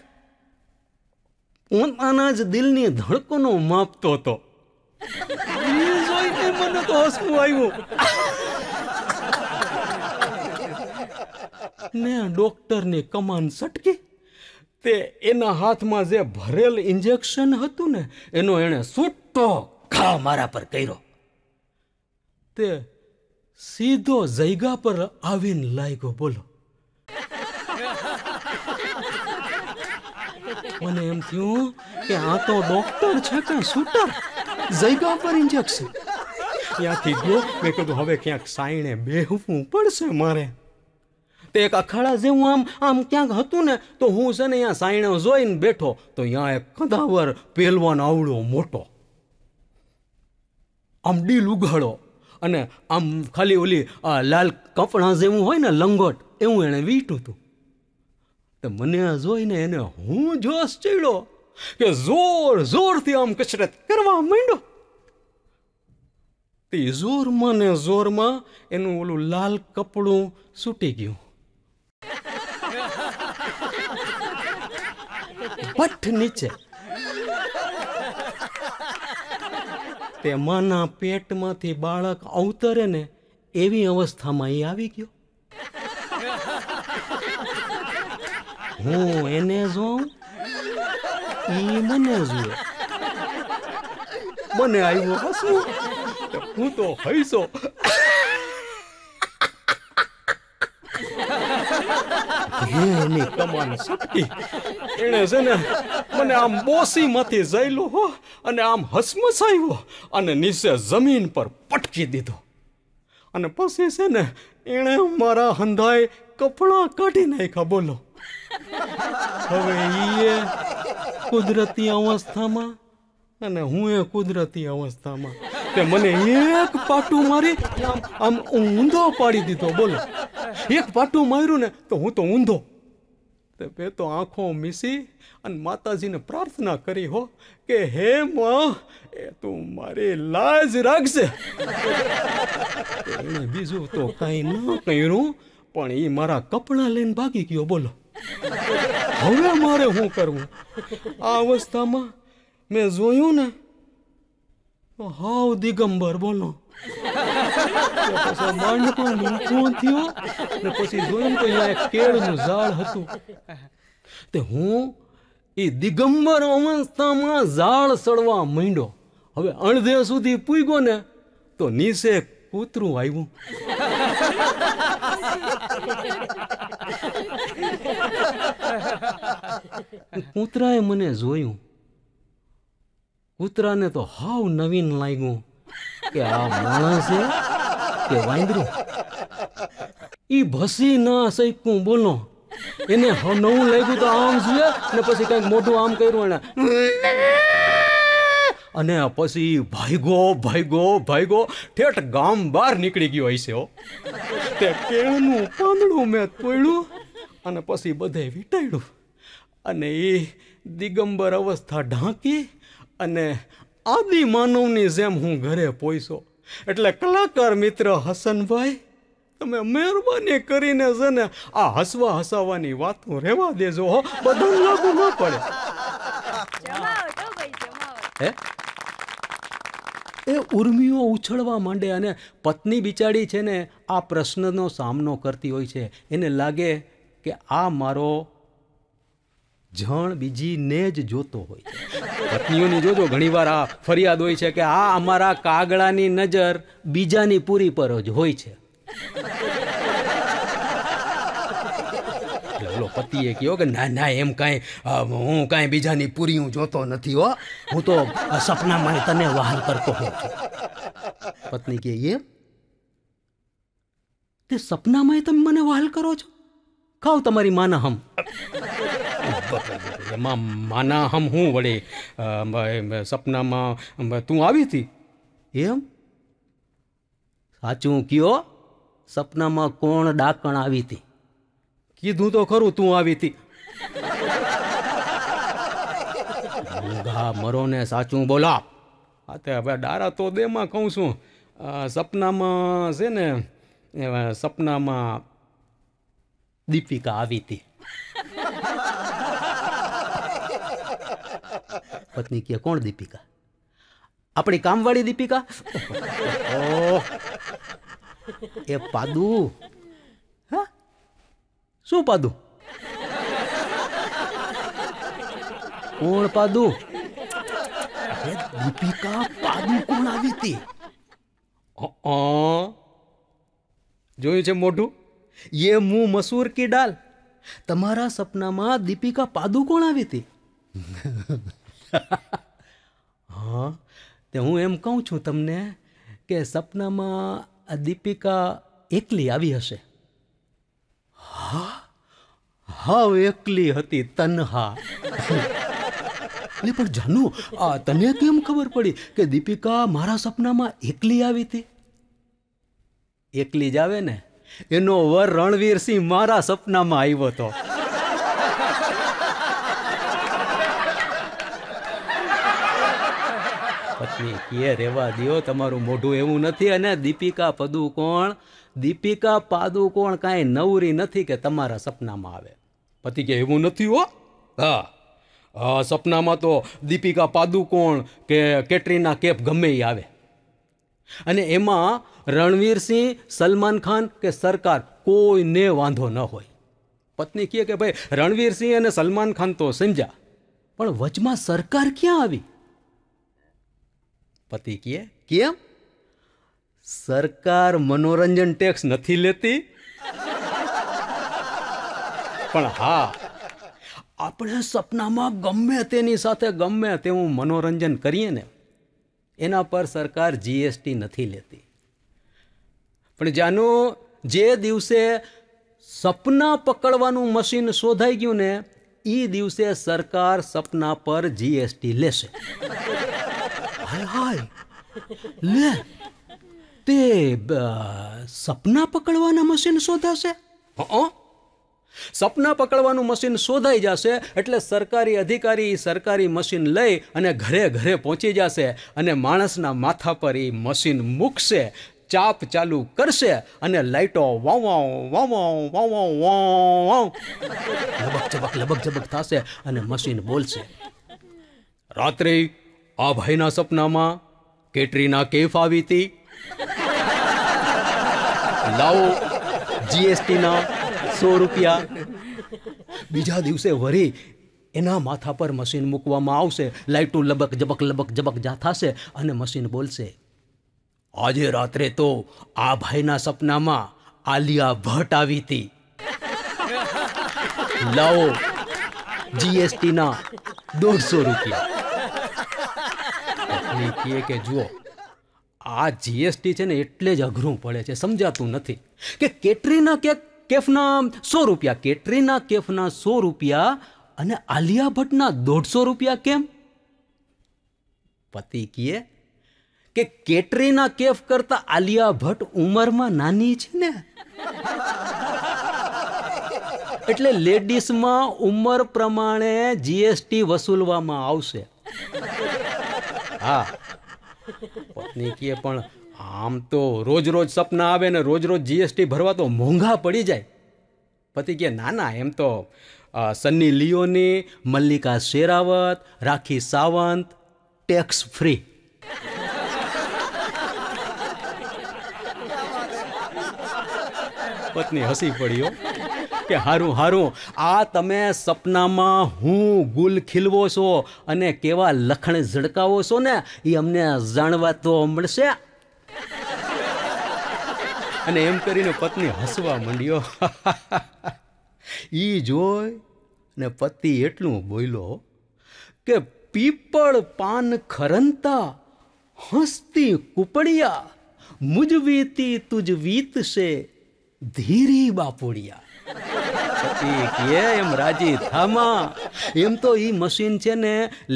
પોતાના જ દિલની ધડકોનો માપતો હતો મને તો હસવું આવ્યું ને ડોક્ટરની કમાન સટકી તે એના હાથમાં જે ભરેલ ઇન્જેક્શન હતું ને એનો એણે છૂટો ઘા મારા પર કર્યો તે સીધો જૈગા પર આવીને લાગ્યો બોલો મને એમ થયું કે આ તો ડોક્ટર છે કે શૂટર જયગા પર ઇન્જેક્શન ત્યાંથી ગયો મેં કીધું હવે ક્યાંક સાઈણે બેહવું પડશે મારે તે એક અખાડા જેવું આમ આમ ક્યાંક હતું ને તો હું છે ને અહીંયા સાઈણે જોઈને બેઠો તો અહીંયા એક કદાવર પહેલવાન આવડો મોટો આમ ડીલ ઉઘાડો અને આમ ખાલી ઓલી લાલ કપડાં જેવું હોય ને લંગોટ એવું એણે વીટું હતું તો મને આ જોઈને એને હું જોશ ચડ્યો કે જોર જોરથી આમ કસરત કરવા માંડ્યો તે જોરમાં ને જોરમાં એનું ઓલું લાલ કપડું છૂટી ગયું પઠ નીચે તે માના પેટમાંથી બાળક અવતરે ને એવી અવસ્થામાં એ આવી ગયો હું એને જોઉં ઈ મને જુએ મને આવ્યો હસવું હું તો હૈસો એની કમાન શક્તિ એણે છે ને મને આમ બોસીમાંથી જઈલો હો અને આમ હસમસાવ્યો અને નીચે જમીન પર પટકી દીધો અને પછી છે ને એણે મારા હંધાએ કપડાં કાઢી નાખ્યા બોલો *laughs* હવે એ કુદરતી અવસ્થામાં અને હું એ કુદરતી અવસ્થામાં તે મને એક પાટું મારી આમ ઊંધો પાડી દીધો બોલો એક પાટું માર્યું ને તો હું તો ઊંધો તે પે તો આંખો મીસી અને માતાજીને પ્રાર્થના કરી હો કે હે માં એ તું મારી લાજ રાખશે બીજું તો કંઈ ન કર્યું પણ એ મારા કપડાં લઈને ભાગી ગયો બોલો *laughs* હવે મારે શું કરવું આ અવસ્થામાં મેં જોયું ને હાવ દિગંબર બોલો ને પછી જોયું તો ઝાડ હતું હું એ દિગંબર અવસ્થામાં ઝાડ સડવા માંડ્યો હવે અણધે સુધી પૂગ્યો ને તો નીચે કૂતરું આવ્યું કૂતરાએ મને જોયું કૂતરાને તો હાવ નવીન લાગ્યું કે આ માણસ કે વાંદરું ઈ ભસી ના શક્યું બોલો એને નવું લાગ્યું તો આમ જોઈએ ને પછી કઈક મોટું આમ કર્યું એને અને પછી ભાઈગો ભાઈગો ભાઈગો ઠેઠ ગામ બહાર નીકળી ગયો હશે હો તે કેળનું પાંદડું મેં તોડ્યું અને પછી બધે વીટાડ્યું અને એ દિગંબર અવસ્થા ઢાંકી અને આદિ માનવની જેમ હું ઘરે પોઈશો એટલે કલાકાર મિત્ર હસનભાઈ તમે મહેરબાની કરીને છે ને આ હસવા હસાવાની વાતો રહેવા દેજો હો બધું લાગુ ન પડે હે એ ઉર્મિઓ ઉછળવા માંડે અને પત્ની બિચારી છે ને આ પ્રશ્નનો સામનો કરતી હોય છે એને લાગે કે આ મારો જણ બીજીને જ જોતો હોય છે પત્નીઓની જોજો ઘણીવાર આ ફરિયાદ હોય છે કે આ અમારા કાગડાની નજર બીજાની પૂરી પર જ હોય છે ઓલો પતિએ કહ્યો કે ના ના એમ કાંઈ હું કાંઈ બીજાની પૂરી હું જોતો નથી હો હું તો સપનામાં તને વહાલ કરતો હોઉં છું પત્ની કહે એમ તે સપનામાં તમે મને વહાલ કરો છો ખાવ તમારી માના હમ એમાં માના હમ હું વડે સપનામાં તું આવી હતી એમ સાચું કયો સપનામાં કોણ ડાકણ આવી હતી કીધું તો ખરું તું આવી હતી ઊંઘા મરોને સાચું બોલા હા તે હવે ડારા તો દેમાં કહું છું સપનામાં છે ને સપનામાં દીપિકા આવી હતી પત્ની કે કોણ દીપિકા આપણી કામવાળી દીપિકા ઓહ એ પાદુ શું પાદુ કોણ પાદુ દીપિકા પાદુ કોણ આવી હતી જોયું છે મોઢું યે મું મસૂર કી ડાલ તમારા સપનામાં દીપિકા પાદુ કોણ આવી હતી હા તે હું એમ કહું છું તમને કે સપનામાં દીપિકા એકલી આવી હશે આહા હાવ એકલી હતી તનહા ને પણ જાનુ આ તને કેમ ખબર પડી કે દીપિકા મારા સપનામાં એકલી આવી હતી એકલી જ આવે ને એનો વર રણવીરસિંહ મારા સપનામાં આવ્યો હતો પત્ની કે રહેવા દો તમારું મોઢું એવું નથી અને દીપિકા પદુકોણ દીપિકા પાદુકોણ કાંઈ નવરી નથી કે તમારા સપનામાં આવે પતિ કે એવું નથી હો હા હા સપનામાં તો દીપિકા પાદુકોણ કે કેટરીના કેપ ગમે એ આવે અને એમાં રણવીરસિંહ સલમાન ખાન કે સરકાર કોઈને વાંધો ન હોય પત્ની કહે કે ભાઈ રણવીરસિંહ અને સલમાન ખાન તો સમજ્યા પણ વચમાં સરકાર ક્યાં આવી પતિ કહે કેમ સરકાર મનોરંજન ટેક્સ નથી લેતી પણ હા આપણે સપનામાં ગમે તેની સાથે ગમે તેવું મનોરંજન કરીએ ને એના પર સરકાર જીએસટી નથી લેતી પણ જાનું જે દિવસે સપના પકડવાનું મશીન શોધાઈ ગયું ને એ દિવસે સરકાર સપના પર જીએસટી લેશે હાય લે તે સપના પકડવાના મશીન શોધાશે સપના પકડવાનું મશીન શોધાઈ જશે એટલે સરકારી અધિકારી સરકારી મશીન લઈ અને ઘરે ઘરે પહોંચી જશે અને માણસના માથા પર એ મશીન મૂકશે ચાપ ચાલુ કરશે અને લાઇટો વાવ વાવ વાવ વાવ લબક ચબક લબક ચબક થશે અને મશીન બોલશે રાત્રે આ ભાઈના સપનામાં કેટરીના કેફ આવી હતી લાવો જીએસટીના સો રૂપિયા બીજા દિવસે વરી એના માથા પર મશીન મૂકવામાં આવશે લાઇટો લબક જબક લબક જબક જા થશે અને મશીન બોલશે આજે રાત્રે તો આ ભાઈના સપનામાં આલિયા ભટ્ટ આવી હતી લાવો જીએસટીના દોઢસો રૂપિયા અને કહે કે જુઓ આ જીએસટી છે ને એટલે જ અઘરું પડે છે સમજાતું નથી કે કેટરીના કેક કેફના સો રૂપિયા કેટરીના કેફના સો રૂપિયા અને આલિયા ભટ્ટના દોઢસો રૂપિયા કેમ પતિ કહે કે કેટરીના કેફ કરતા આલિયા ભટ્ટ ઉંમરમાં નાની છે ને એટલે લેડીઝમાં ઉંમર પ્રમાણે જીએસટી વસૂલવામાં આવશે હા પત્ની કહે પણ આમ તો રોજ રોજ સપના આવે ને રોજ રોજ જીએસટી ભરવા તો મોંઘા પડી જાય પતિ કહે ના ના એમ તો સન્ની લિયોની મલ્લિકા શેરાવત રાખી સાવંત ટેક્સ ફ્રી પત્ની હસી પડ્યો કે હારું હારું આ તમે સપનામાં હું ગુલ ખીલવો છો અને કેવા લખણ ઝડકાવો છો ને એ અમને જાણવા તો મળશે અને એમ કરીને પત્ની હસવા માંડ્યો એ જોઈ ને પતિ એટલું બોલ્યો કે પીપળ પાન ખરંતા હસતી કુપડિયા મુજવીતી તુજ વીત છે ધીરી બાપુડિયા કે એમ રાજી થામા એમ તો ઈ મશીન છે ને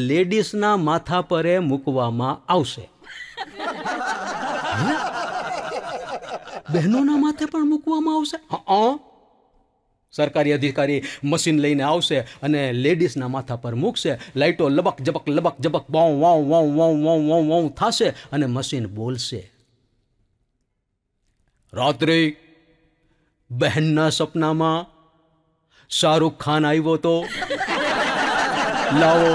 લેડીઝના માથા પર મૂકવામાં આવશે બહેનોના માથે પણ મૂકવામાં આવશે સરકારી અધિકારી મશીન લઈને આવશે અને લેડીઝના માથા પર મૂકશે લાઇટો લબક જબક લબક જબક વાઉં વાઉ વાઉં વાઉ વાઉ વાઉ વાઉ થશે અને મશીન બોલશે રાત્રે બહેનના સપનામાં શાહરૂખ ખાન આવ્યો તો લાવો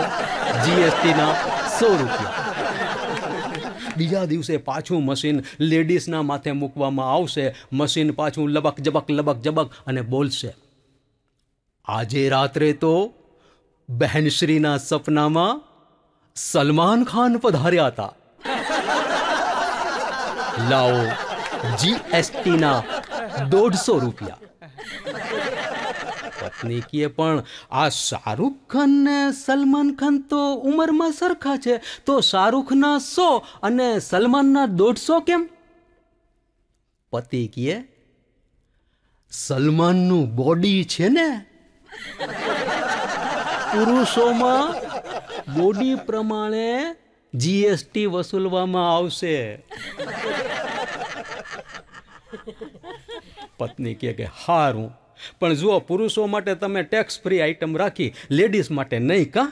જીએસટીના સો રૂપિયા બીજા દિવસે પાછું મશીન લેડીઝના માથે મૂકવામાં આવશે મશીન પાછું લબક જબક લબક જબક અને બોલશે આજે રાત્રે તો બહેનશ્રીના સપનામાં સલમાન ખાન પધાર્યા હતા લાવો જીએસટીના દોઢસો રૂપિયા પત્ની પત્નીકીએ પણ આ શાહરૂખ ખાન ને સલમાન ખાન તો ઉંમરમાં સરખા છે તો શાહરૂખના સો અને સલમાનના દોઢસો કેમ પતિ કીએ સલમાન નું બોડી છે ને પુરુષોમાં બોડી પ્રમાણે જીએસટી વસૂલવામાં આવશે પત્ની કહે કે હારું પણ જુઓ પુરુષો માટે તમે ટેક્સ ફ્રી આઈટમ રાખી લેડીઝ માટે નહીં કા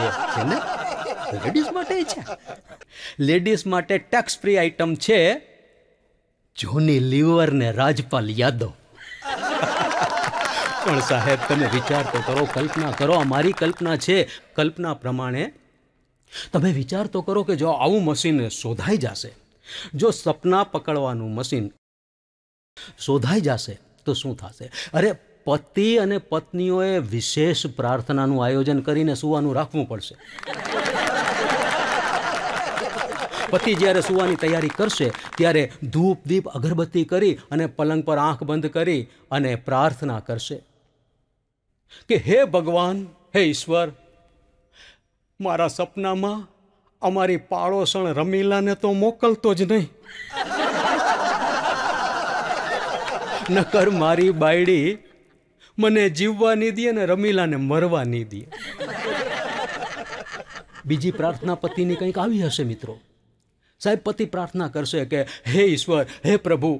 લેડીઝ માટે છે લેડીઝ માટે ટેક્સ ફ્રી આઈટમ છે જોની લીવર ને રાજપાલ યાદવ પણ સાહેબ તમે વિચાર તો કરો કલ્પના કરો મારી કલ્પના છે કલ્પના પ્રમાણે તમે વિચાર તો કરો કે જો આવું મશીન શોધાઈ જશે જો સપના પકડવાનું મશીન શોધાઈ જશે તો શું થશે અરે પતિ અને પત્નીઓએ વિશેષ પ્રાર્થનાનું આયોજન કરીને સુવાનું રાખવું પડશે પતિ જ્યારે સુવાની તૈયારી કરશે ત્યારે ધૂપ દીપ અગરબત્તી કરી અને પલંગ પર આંખ બંધ કરી અને પ્રાર્થના કરશે કે હે ભગવાન હે ઈશ્વર મારા સપનામાં અમારી પાડોશણ રમીલાને તો મોકલતો જ નહીં નકર મારી બાયડી મને જીવવા નહીં દે અને રમીલાને મરવા નહીં દે બીજી પ્રાર્થના પતિની કંઈક આવી હશે મિત્રો સાહેબ પતિ પ્રાર્થના કરશે કે હે ઈશ્વર હે પ્રભુ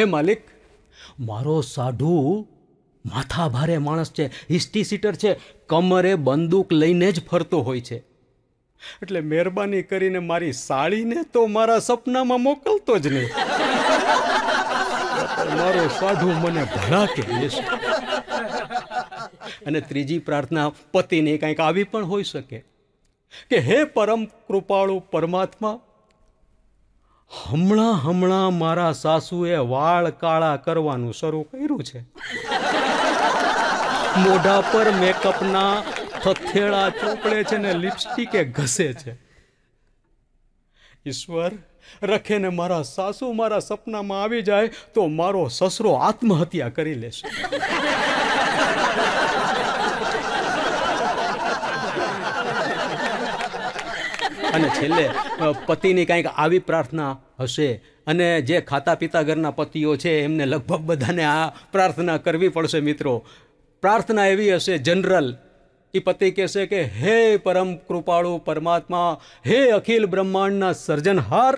હે માલિક મારો સાઢુ માથા ભારે માણસ છે હિસ્ટી સીટર છે કમરે બંદૂક લઈને જ ફરતો હોય છે એટલે મહેરબાની કરીને મારી સાળીને તો મારા સપનામાં મોકલતો જ નહીં મારો સાધુ મને ભણા કહે અને ત્રીજી પ્રાર્થના પતિને કંઈક આવી પણ હોઈ શકે કે હે પરમ કૃપાળુ પરમાત્મા હમણાં હમણાં મારા સાસુએ વાળ કાળા કરવાનું શરૂ કર્યું છે મોઢા પર મેકઅપના થથેળા ચોપડે છે ને લિપસ્ટિકે ઘસે છે ઈશ્વર રખે ને મારા સાસુ મારા સપનામાં આવી જાય તો મારો સસરો આત્મહત્યા કરી લેશે અને છેલ્લે પતિની કંઈક આવી પ્રાર્થના હશે અને જે ખાતા પીતા ઘરના પતિઓ છે એમને લગભગ બધાને આ પ્રાર્થના કરવી પડશે મિત્રો પ્રાર્થના એવી હશે જનરલ એ પતિ કહેશે કે હે પરમ કૃપાળુ પરમાત્મા હે અખિલ બ્રહ્માંડના સર્જનહાર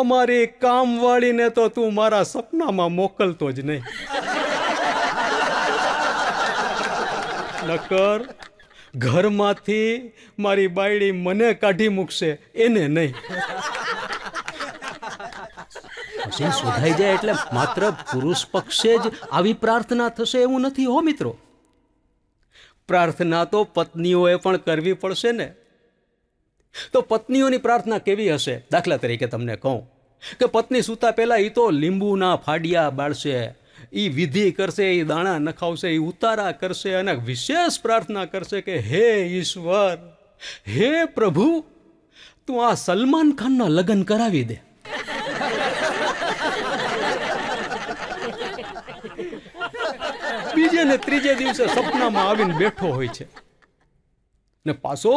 અમારી કામવાળીને તો તું મારા સપનામાં મોકલતો જ નહીં નકર ઘરમાંથી મારી બાયડી મને કાઢી મૂકશે એને નહીં જે શોધાઈ જાય એટલે માત્ર પુરુષ પક્ષે જ આવી પ્રાર્થના થશે એવું નથી હો મિત્રો પ્રાર્થના તો પત્નીઓએ પણ કરવી પડશે ને તો પત્નીઓની પ્રાર્થના કેવી હશે દાખલા તરીકે તમને કહું કે પત્ની સૂતા પહેલાં એ તો લીંબુના ફાડિયા બાળશે એ વિધિ કરશે એ દાણા નખાવશે એ ઉતારા કરશે અને વિશેષ પ્રાર્થના કરશે કે હે ઈશ્વર હે પ્રભુ તું આ સલમાન ખાનના લગ્ન કરાવી દે બીજે ને ત્રીજે દિવસે સપનામાં આવીને બેઠો હોય છે ને પાછો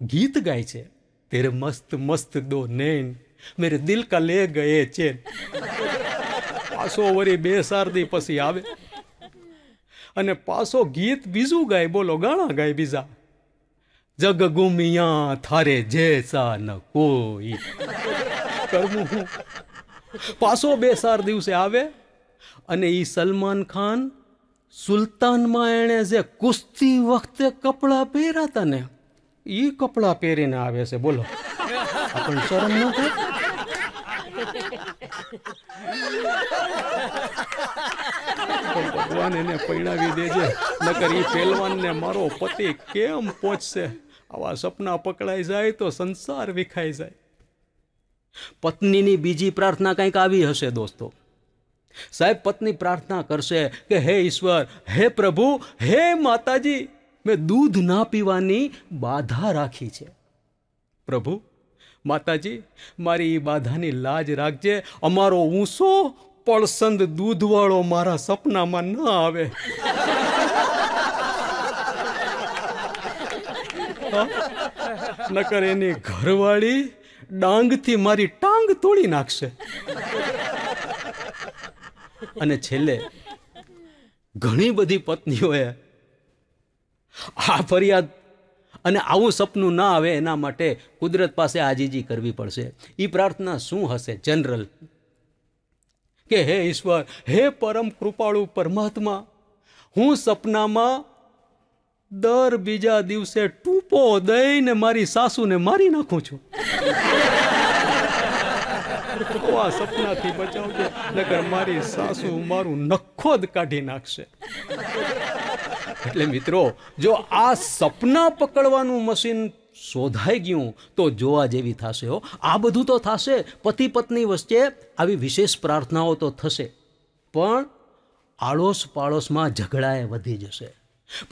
ગીત ગાય છે તેરે મસ્ત મસ્ત દો નૈન મેરે દિલ કા લે ગયે ચેન પાછો વરી બે શારદી પછી આવે અને પાછો ગીત બીજું ગાય બોલો ગાણા ગાય બીજા જગ ગુમિયા થારે જેસા ન કોઈ કરવું હું પાછો બે સાર દિવસે આવે અને એ સલમાન ખાન સુલતાનમાં એણે જે કુસ્તી વખતે કપડાં પહેર્યા હતા ને એ કપડાં પહેરીને આવે છે બોલો પણ શરમ ન ભગવાન એને પરિણાવી દેજે નકર એ પહેલવાનને મારો પતિ કેમ પહોંચશે આવા સપના પકડાઈ જાય તો સંસાર વિખાઈ જાય પત્નીની બીજી પ્રાર્થના કંઈક આવી હશે દોસ્તો સાહેબ પત્ની પ્રાર્થના કરશે કે હે ઈશ્વર હે પ્રભુ હે માતાજી મેં દૂધ ના પીવાની બાધા રાખી છે પ્રભુ માતાજી મારી એ બાધાની લાજ રાખજે અમારો ઊંસો પડસંદ દૂધવાળો મારા સપનામાં ન આવે નકર એની ઘરવાળી ડાંગથી મારી ટાંગ તોડી નાખશે અને છેલ્લે ઘણી બધી પત્નીઓએ આ ફરિયાદ અને આવું સપનું ના આવે એના માટે કુદરત પાસે આજીજી કરવી પડશે એ પ્રાર્થના શું હશે જનરલ કે હે ઈશ્વર હે પરમ કૃપાળુ પરમાત્મા હું સપનામાં દર બીજા દિવસે ટૂંપો દઈને મારી સાસુને મારી નાખું છું આ સપનાથી બચાવજો નકર મારી સાસુ મારું નખો જ કાઢી નાખશે એટલે મિત્રો જો આ સપના પકડવાનું મશીન શોધાઈ ગયું તો જોવા જેવી થશે હો આ બધું તો થશે પતિ પત્ની વચ્ચે આવી વિશેષ પ્રાર્થનાઓ તો થશે પણ આડોશ પાડોશમાં ઝઘડાએ વધી જશે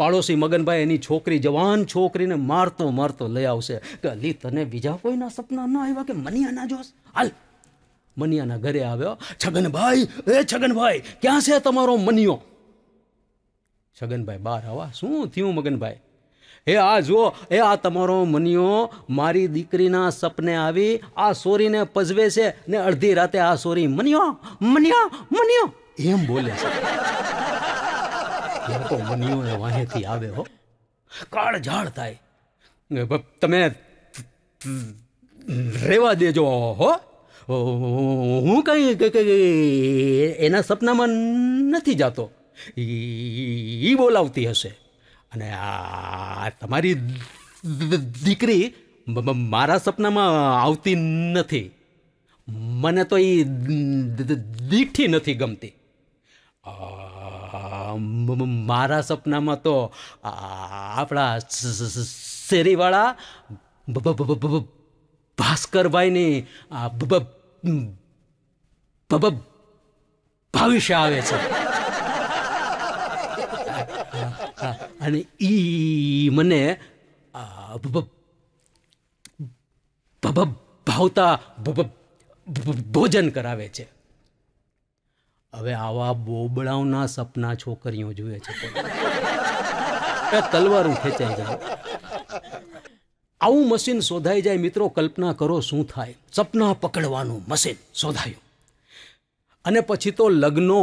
પાડોશી મગનભાઈ એની છોકરી જવાન છોકરીને મારતો મારતો લઈ આવશે કે અલી તને બીજા કોઈના સપના ન આવ્યા કે મનિયાના જોશ હાલ મનિયાના ઘરે આવ્યો છગનભાઈ એ છગનભાઈ ક્યાં છે તમારો મનિયો છગનભાઈ બહાર આવા શું થયું મગનભાઈ હે આ જુઓ એ આ તમારો મનિયો મારી દીકરીના સપને આવી આ સોરીને પજવે છે ને અડધી રાતે આ સોરી મનિયો મનિયો મનિયો એમ બોલે છે તો મનિયો એ વાહેથી આવે હો કાળ ઝાડ થાય તમે રેવા દેજો હો હું કંઈ એના સપનામાં નથી જાતો એ બોલાવતી હશે અને આ તમારી દીકરી મારા સપનામાં આવતી નથી મને તો એ દીઠી નથી ગમતી મારા સપનામાં તો આપણા શેરીવાળા ભાસ્કરભાઈની ભાવિષ્ય આવે છે અને એ મને ભાવતા ભોજન કરાવે છે હવે આવા બોબડાઓના સપના છોકરીઓ જુએ છે તલવાર ખેંચાઈ જાય આવું મશીન શોધાઈ જાય મિત્રો કલ્પના કરો શું થાય સપના પકડવાનું મશીન શોધાયું અને પછી તો લગ્નો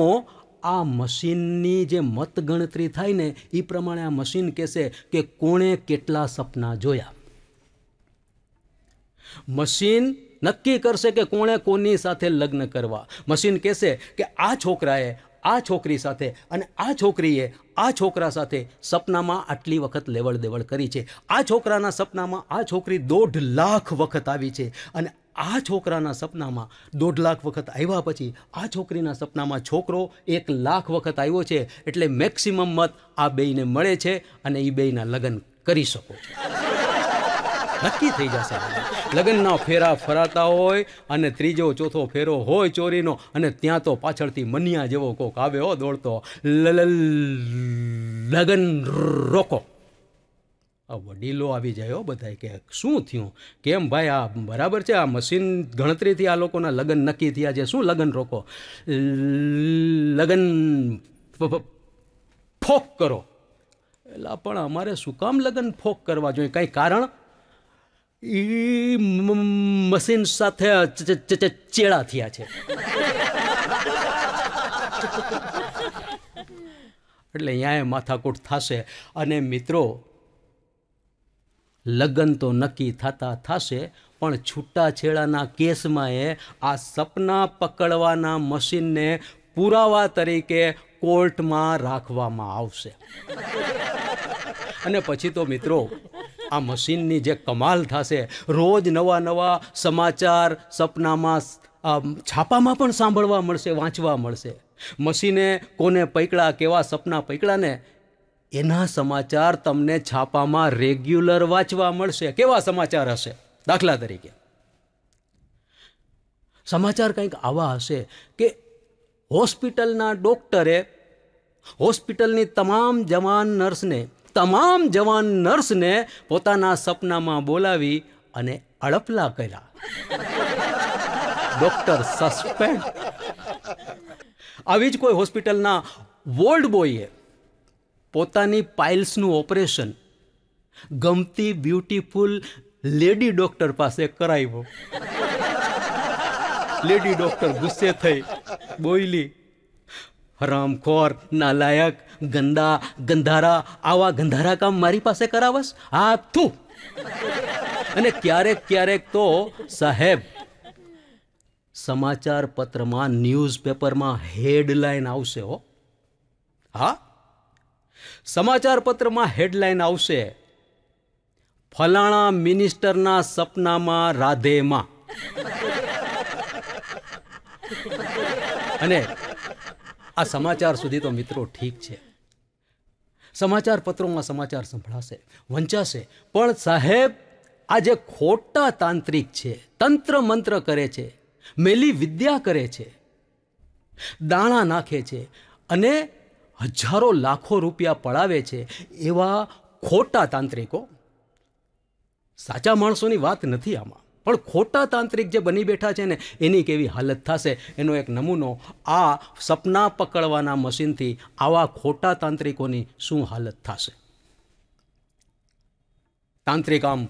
આ મશીનની જે મતગણતરી થાય ને એ પ્રમાણે આ મશીન કહેશે કે કોણે કેટલા સપના જોયા મશીન નક્કી કરશે કે કોણે કોની સાથે લગ્ન કરવા મશીન કહેશે કે આ છોકરાએ આ છોકરી સાથે અને આ છોકરીએ આ છોકરા સાથે સપનામાં આટલી વખત લેવડ દેવડ કરી છે આ છોકરાના સપનામાં આ છોકરી દોઢ લાખ વખત આવી છે અને આ છોકરાના સપનામાં દોઢ લાખ વખત આવ્યા પછી આ છોકરીના સપનામાં છોકરો એક લાખ વખત આવ્યો છે એટલે મેક્સિમમ મત આ બેયને મળે છે અને એ બેયના લગ્ન કરી શકો છો નક્કી થઈ જશે લગ્નના ફેરા ફરાતા હોય અને ત્રીજો ચોથો ફેરો હોય ચોરીનો અને ત્યાં તો પાછળથી મનિયા જેવો કોક આવ્યો હો દોડતો લગન રોકો વડીલો આવી જાય હો બધા કે શું થયું કેમ ભાઈ આ બરાબર છે આ મશીન ગણતરીથી આ લોકોના લગ્ન નક્કી થયા છે શું લગ્ન રોકો લગ્ન ફોક કરો એટલે પણ અમારે શું કામ લગ્ન ફોક કરવા જોઈએ કાંઈ કારણ એ મશીન સાથે ચેડા થયા છે એટલે અહીંયા માથાકૂટ થશે અને મિત્રો લગ્ન તો નક્કી થતા થશે પણ છૂટાછેડાના કેસમાં એ આ સપના પકડવાના મશીનને પુરાવા તરીકે કોર્ટમાં રાખવામાં આવશે અને પછી તો મિત્રો આ મશીનની જે કમાલ થશે રોજ નવા નવા સમાચાર સપનામાં છાપામાં પણ સાંભળવા મળશે વાંચવા મળશે મશીને કોને પૈકળા કેવા સપના પૈકળાને એના સમાચાર તમને છાપામાં રેગ્યુલર વાંચવા મળશે કેવા સમાચાર હશે દાખલા તરીકે સમાચાર કંઈક આવા હશે કે હોસ્પિટલના ડોક્ટરે હોસ્પિટલની તમામ જવાન નર્સને તમામ જવાન નર્સને પોતાના સપનામાં બોલાવી અને અડપલા કર્યા ડૉક્ટર સસ્પેન્ડ આવી જ કોઈ હોસ્પિટલના વોર્ડ બોયે પોતાની પાઇલ્સનું ઓપરેશન ગમતી બ્યુટીફુલ લેડી ડૉક્ટર પાસે કરાવ્યો લેડી ડૉક્ટર ગુસ્સે થઈ બોયલી હરામખોર નાલાયક ગંદા ગંધારા આવા ગંધારા કામ મારી પાસે કરાવસ આ તું અને ક્યારેક ક્યારેક તો સાહેબ સમાચાર પત્રમાં ન્યૂઝપેપરમાં હેડલાઈન આવશે હો હા સમાચાર પત્રમાં હેડલાઇન આવશે ફલાણા મિનિસ્ટરના સપનામાં રાધેમાં અને આ સમાચાર સુધી તો મિત્રો ઠીક છે સમાચાર પત્રોમાં સમાચાર સંભળાશે વંચાશે પણ સાહેબ આ જે ખોટા તાંત્રિક છે તંત્ર મંત્ર કરે છે મેલી વિદ્યા કરે છે દાણા નાખે છે અને હજારો લાખો રૂપિયા પડાવે છે એવા ખોટા તાંત્રિકો સાચા માણસોની વાત નથી આમાં પણ ખોટા તાંત્રિક જે બની બેઠા છે ને એની કેવી હાલત થશે એનો એક નમૂનો આ સપના પકડવાના મશીનથી આવા ખોટા તાંત્રિકોની શું હાલત થશે તાંત્રિક આમ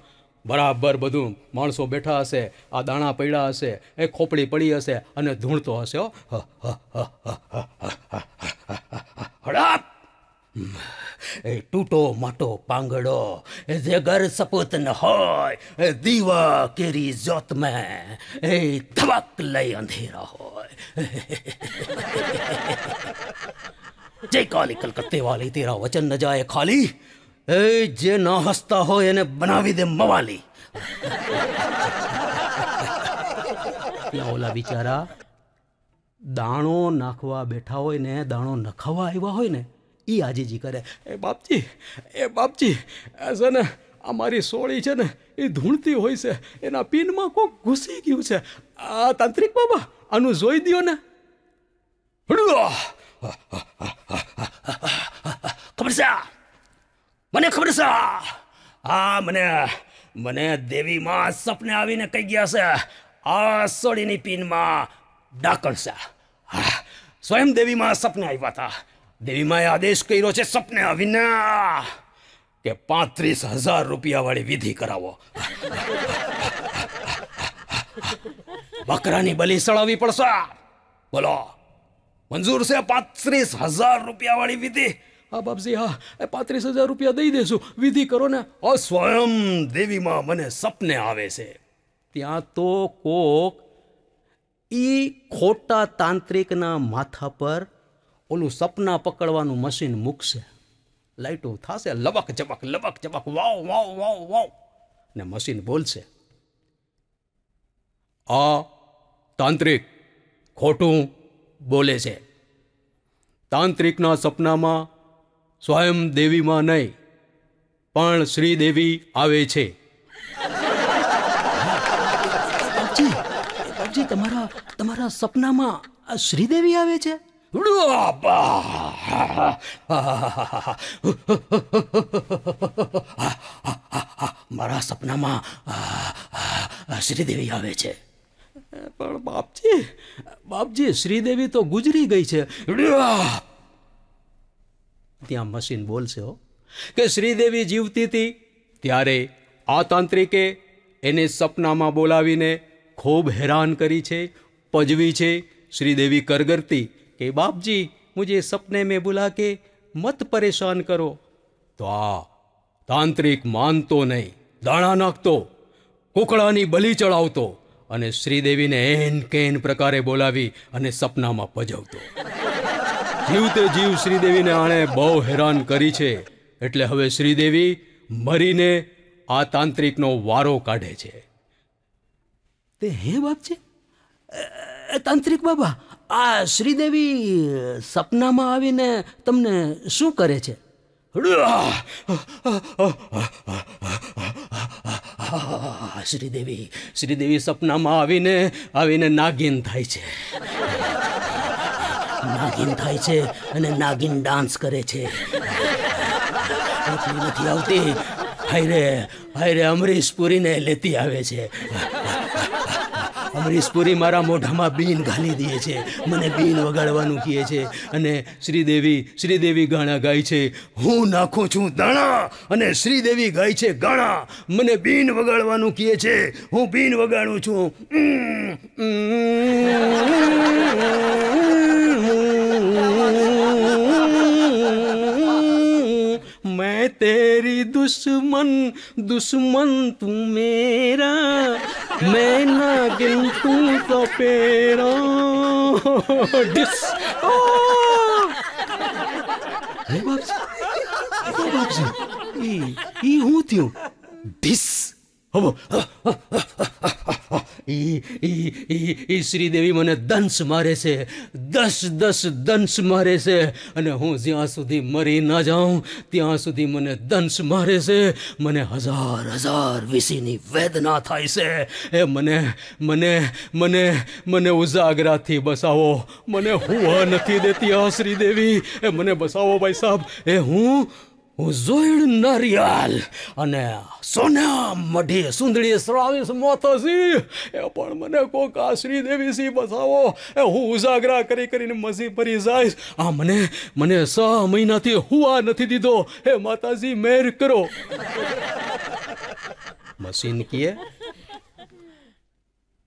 બરાબર બધું માણસો બેઠા હશે આ દાણા પડ્યા હશે એ ખોપડી પડી હશે અને ધૂણતો હશે હડાપ એ તૂટો માટો પાંગડો જે ઘર સપૂત ન હોય એ દીવા કેરી જોત મેં એ ધબક લઈ અંધેરા હોય જે કાલી કલકત્તે વાલી તેરા વચન ન જાય ખાલી એ જે ન હસતા હોય એને બનાવી દે મવાલી ઓલા બિચારા દાણો નાખવા બેઠા હોય ને દાણો નખાવા આવ્યા હોય ને એ આજીજી કરે એ બાપજી એ બાપજી છે ને અમારી સોળી છે ને એ ધૂણતી હોય છે એના પીનમાં કોક ઘૂસી ગયું છે આ તાંત્રિક બાબા આનું જોઈ દો ને ખબર છે મને ખબર છે આ મને મને દેવી માં સપને આવીને કહી ગયા છે આ સોળીની પીનમાં ડાકણ છે સ્વયં દેવીમાં સપને આવ્યા હતા દેવીમાએ આદેશ કર્યો છે સપને આવીને કે પાંત્રીસ હજાર રૂપિયાવાળી વિધિ કરાવો બકરાની બલી સળાવી પડશે બોલો મંજૂર છે પાંત્રીસ હજાર રૂપિયાવાળી વિધિ હા બાપજી હા એ પાંત્રીસ હજાર રૂપિયા દઈ દેશું વિધિ કરો ને સ્વયં દેવીમાં મને સપને આવે છે ત્યાં તો કોક એ ખોટા તાંત્રિકના માથા પર ઓલું સપના પકડવાનું મશીન મૂકશે લાઇટો થશે લબક જબક લબક જબક વાવ વાવ વાવ વાવ ને મશીન બોલશે આ તાંત્રિક ખોટું બોલે છે તાંત્રિકના સપનામાં સ્વયં દેવીમાં નહીં પણ શ્રીદેવી આવે છે બાપજી તમારા તમારા સપનામાં શ્રીદેવી આવે છે મારા સપનામાં શ્રીદેવી આવે છે પણ બાપજી બાપજી શ્રીદેવી તો ગુજરી ગઈ છે ત્યાં મશીન બોલશે હો કે શ્રીદેવી જીવતી હતી ત્યારે આ તાંત્રિકે એને સપનામાં બોલાવીને ખૂબ હેરાન કરી છે પજવી છે શ્રીદેવી કરગરતી કે બાપજી મુજે સપને મેં બુલા કે મત પરેશાન કરો તો આ તાંત્રિક માનતો નહીં દાણા નાખતો કુકડાની બલી ચડાવતો અને શ્રીદેવીને એન કેન પ્રકારે બોલાવી અને સપનામાં પજવતો જીવતે જીવ શ્રીદેવીને આણે બહુ હેરાન કરી છે એટલે હવે શ્રીદેવી મરીને આ તાંત્રિકનો વારો કાઢે છે તે હે બાપ છે તાંત્રિક બાબા આ શ્રીદેવી સપનામાં આવીને તમને શું કરે છે શ્રીદેવી શ્રીદેવી સપનામાં આવીને આવીને નાગીન થાય છે નાગિન થાય છે અને નાગિન ડાન્સ કરે છે એટલી નથી આવતી હાયરે હાયરે અમરીશ પુરીને લેતી આવે છે અમરીશ પુરી મારા મોઢામાં બીન ઘાલી દે છે મને બીન વગાડવાનું કહે છે અને શ્રીદેવી શ્રીદેવી ગાણા ગાય છે હું નાખું છું દાણા અને શ્રીદેવી ગાય છે ગાણા મને બીન વગાડવાનું કહે છે હું બીન વગાડું છું दुश्मन दुश्मन तू मेरा मैं ना तू तो पेरा ई ई એ શ્રીદેવી મને દંશ મારે છે દસ દસ દંશ મારે છે અને હું જ્યાં સુધી મરી ના જાઉં ત્યાં સુધી મને દંશ મારે છે મને હજાર હજાર વિસીની વેદના થાય છે એ મને મને મને મને ઉજાગરાથી બસાવો મને હુવા નથી દેતી આ શ્રીદેવી એ મને બસાવો ભાઈ સાહેબ એ હું ઉઝોઈડ નારિયાલ અને સોના મઢી સુંદરી શ્રાવીસ મોતસી એ પણ મને કોક આશરી દેવી સી બસાવો એ હું ઉજાગરા કરી કરીને મસી ભરી જાઈશ આ મને મને છ મહિનાથી હુવા નથી દીધો હે માતાજી મેર કરો મસીન કીએ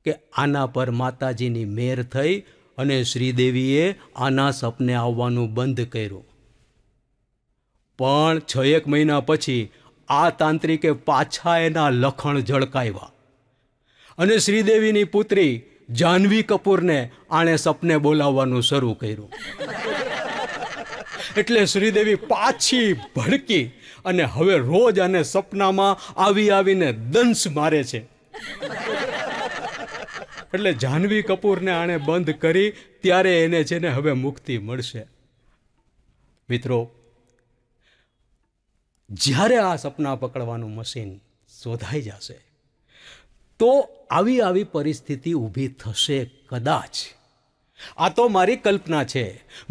કે આના પર માતાજીની મેર થઈ અને શ્રીદેવીએ આના સપને આવવાનું બંધ કર્યું પણ છ એક મહિના પછી આ તાંત્રિકે પાછા એના લખણ ઝળકાવ્યા અને શ્રીદેવીની પુત્રી જાહ્નવી કપૂરને આણે સપને બોલાવવાનું શરૂ કર્યું એટલે શ્રીદેવી પાછી ભડકી અને હવે રોજ આને સપનામાં આવી આવીને દંશ મારે છે એટલે જાહ્નવી કપૂરને આણે બંધ કરી ત્યારે એને છે ને હવે મુક્તિ મળશે મિત્રો જ્યારે આ સપના પકડવાનું મશીન શોધાઈ જશે તો આવી આવી પરિસ્થિતિ ઊભી થશે કદાચ આ તો મારી કલ્પના છે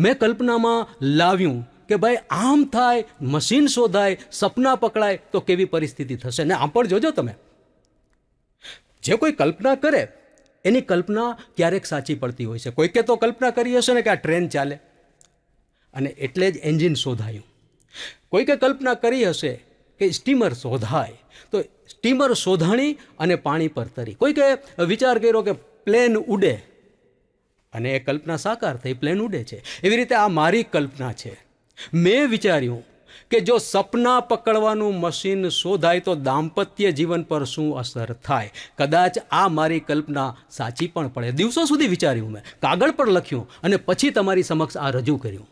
મેં કલ્પનામાં લાવ્યું કે ભાઈ આમ થાય મશીન શોધાય સપના પકડાય તો કેવી પરિસ્થિતિ થશે ને આમ પણ જોજો તમે જે કોઈ કલ્પના કરે એની કલ્પના ક્યારેક સાચી પડતી હોય છે કોઈકે તો કલ્પના કરી હશે ને કે આ ટ્રેન ચાલે અને એટલે જ એન્જિન શોધાયું કોઈકે કલ્પના કરી હશે કે સ્ટીમર શોધાય તો સ્ટીમર શોધાણી અને પાણી પર તરી કોઈકે વિચાર કર્યો કે પ્લેન ઉડે અને એ કલ્પના સાકાર થઈ પ્લેન ઉડે છે એવી રીતે આ મારી કલ્પના છે મેં વિચાર્યું કે જો સપના પકડવાનું મશીન શોધાય તો દાંપત્ય જીવન પર શું અસર થાય કદાચ આ મારી કલ્પના સાચી પણ પડે દિવસો સુધી વિચાર્યું મેં કાગળ પર લખ્યું અને પછી તમારી સમક્ષ આ રજૂ કર્યું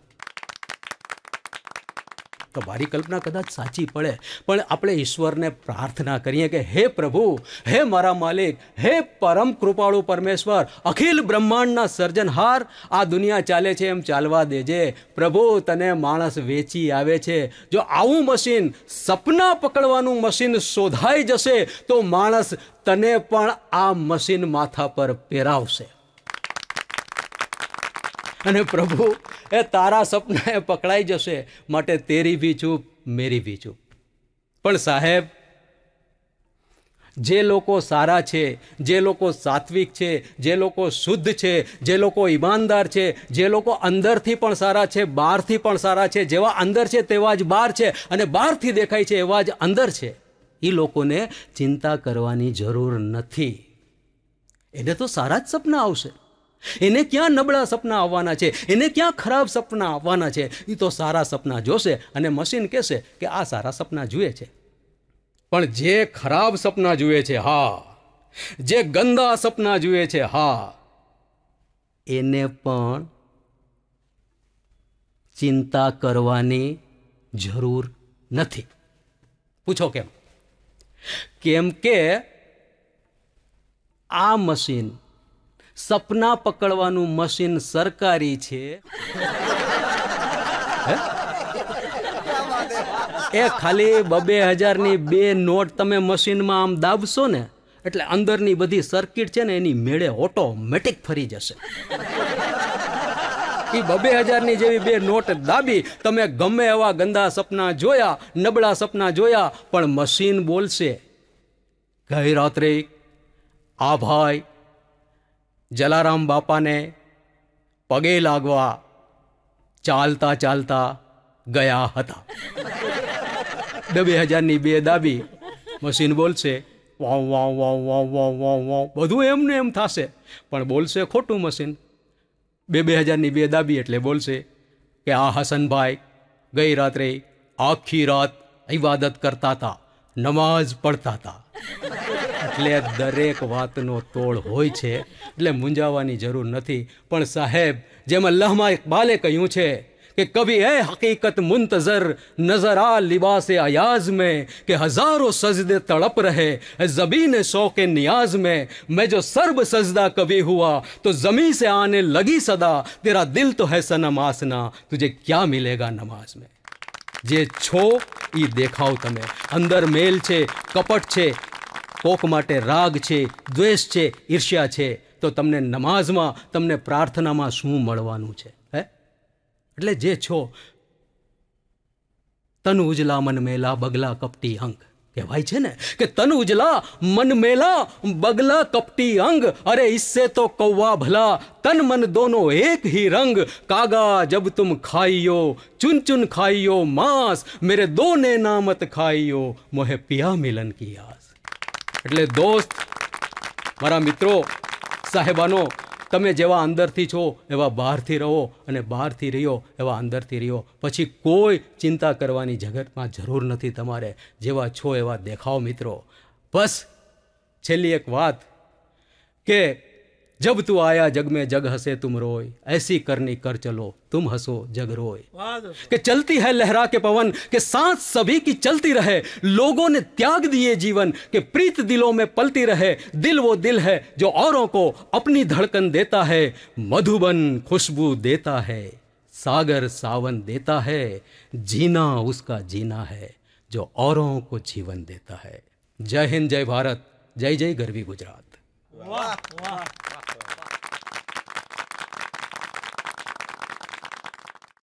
તો તમારી કલ્પના કદાચ સાચી પડે પણ આપણે ઈશ્વરને પ્રાર્થના કરીએ કે હે પ્રભુ હે મારા માલિક હે પરમ કૃપાળુ પરમેશ્વર અખિલ બ્રહ્માંડના સર્જનહાર આ દુનિયા ચાલે છે એમ ચાલવા દેજે પ્રભુ તને માણસ વેચી આવે છે જો આવું મશીન સપના પકડવાનું મશીન શોધાઈ જશે તો માણસ તને પણ આ મશીન માથા પર પહેરાવશે અને પ્રભુ એ તારા સપના એ પકડાઈ જશે માટે તેરી બી ચૂપ મેરી બી ચૂપ પણ સાહેબ જે લોકો સારા છે જે લોકો સાત્વિક છે જે લોકો શુદ્ધ છે જે લોકો ઈમાનદાર છે જે લોકો અંદરથી પણ સારા છે બહારથી પણ સારા છે જેવા અંદર છે તેવા જ બહાર છે અને બહારથી દેખાય છે એવા જ અંદર છે એ લોકોને ચિંતા કરવાની જરૂર નથી એને તો સારા જ સપના આવશે એને ક્યાં નબળા સપના આવવાના છે એને ક્યાં ખરાબ સપના આવવાના છે એ તો સારા સપના જોશે અને મશીન કહેશે કે આ સારા સપના જુએ છે પણ જે ખરાબ સપના જુએ છે હા જે ગંદા સપના જુએ છે હા એને પણ ચિંતા કરવાની જરૂર નથી પૂછો કેમ કેમ કે આ મશીન સપના પકડવાનું મશીન સરકારી છે એ ખાલી બબે હજારની બે નોટ તમે મશીનમાં આમ દાબશો ને એટલે અંદરની બધી સર્કિટ છે ને એની મેળે ઓટોમેટિક ફરી જશે એ બબે હજારની જેવી બે નોટ દાબી તમે ગમે એવા ગંદા સપના જોયા નબળા સપના જોયા પણ મશીન બોલશે ગઈ રાત્રે આ ભાઈ જલારામ બાપાને પગે લાગવા ચાલતા ચાલતા ગયા હતા બે હજારની બે દાબી મશીન બોલશે વાવ વાવ વાવ વાવ વાવ વાવ વાવ બધું એમને એમ થશે પણ બોલશે ખોટું મશીન બે બે હજારની બે દાબી એટલે બોલશે કે આ હસનભાઈ ગઈ રાત્રે આખી રાત ઇબાદત કરતા હતા નમાઝ પડતા હતા એટલે દરેક વાતનો તોળ હોય છે એટલે મૂંઝાવાની જરૂર નથી પણ સાહેબ જેમ અલ્લાહમાં ઇકબાલે કહ્યું છે કે કવિ એ હકીકત મુંતઝર નઝર આ લિબાસ અયાઝ મેં કે હજારો સજદે તड़प રહે જબીન શોક નિયાઝ મેં મેં જો સર્બ સજદા કવિ હુઆ તો જમી સે આને લગી સદા તેરા દિલ તો હૈ સનમ આસના તુજે ક્યાં મિલેગા નમાઝ મે જે છો એ દેખાવ તમે અંદર મેલ છે કપટ છે કોક માટે રાગ છે દ્વેષ છે ઈર્ષ્યા છે તો તમને નમાઝમાં તમને પ્રાર્થનામાં શું મળવાનું છે હે એટલે જે છો તન ઉજલા મન મેલા બગલા કપટી અંક કહેવાય છે ને કે તન ઉજલા મન મેલા બગલા કપટી અંગ અરે ઇસસે તો કૌવા ભલા તન મન દોનો એક હી રંગ કાગા જબ તુમ ખાઈયો ચુન ચુન ખાઈયો માસ મેરે દોને નામત ખાઈયો મોહે પિયા મિલન કિયા એટલે દોસ્ત મારા મિત્રો સાહેબાનો તમે જેવા અંદરથી છો એવા બહારથી રહો અને બહારથી રહ્યો એવા અંદરથી રહ્યો પછી કોઈ ચિંતા કરવાની જગતમાં જરૂર નથી તમારે જેવા છો એવા દેખાવ મિત્રો બસ છેલ્લી એક વાત કે जब तू आया जग में जग हंसे तुम रोए ऐसी करनी कर चलो तुम हंसो जग रोए के चलती है लहरा के पवन के सांस सभी की चलती रहे लोगों ने त्याग दिए जीवन के प्रीत दिलों में पलती रहे दिल वो दिल है जो औरों को अपनी धड़कन देता है मधुबन खुशबू देता है सागर सावन देता है जीना उसका जीना है जो औरों को जीवन देता है जय हिंद जय भारत जय जय गर्वी गुजरात वाह वाह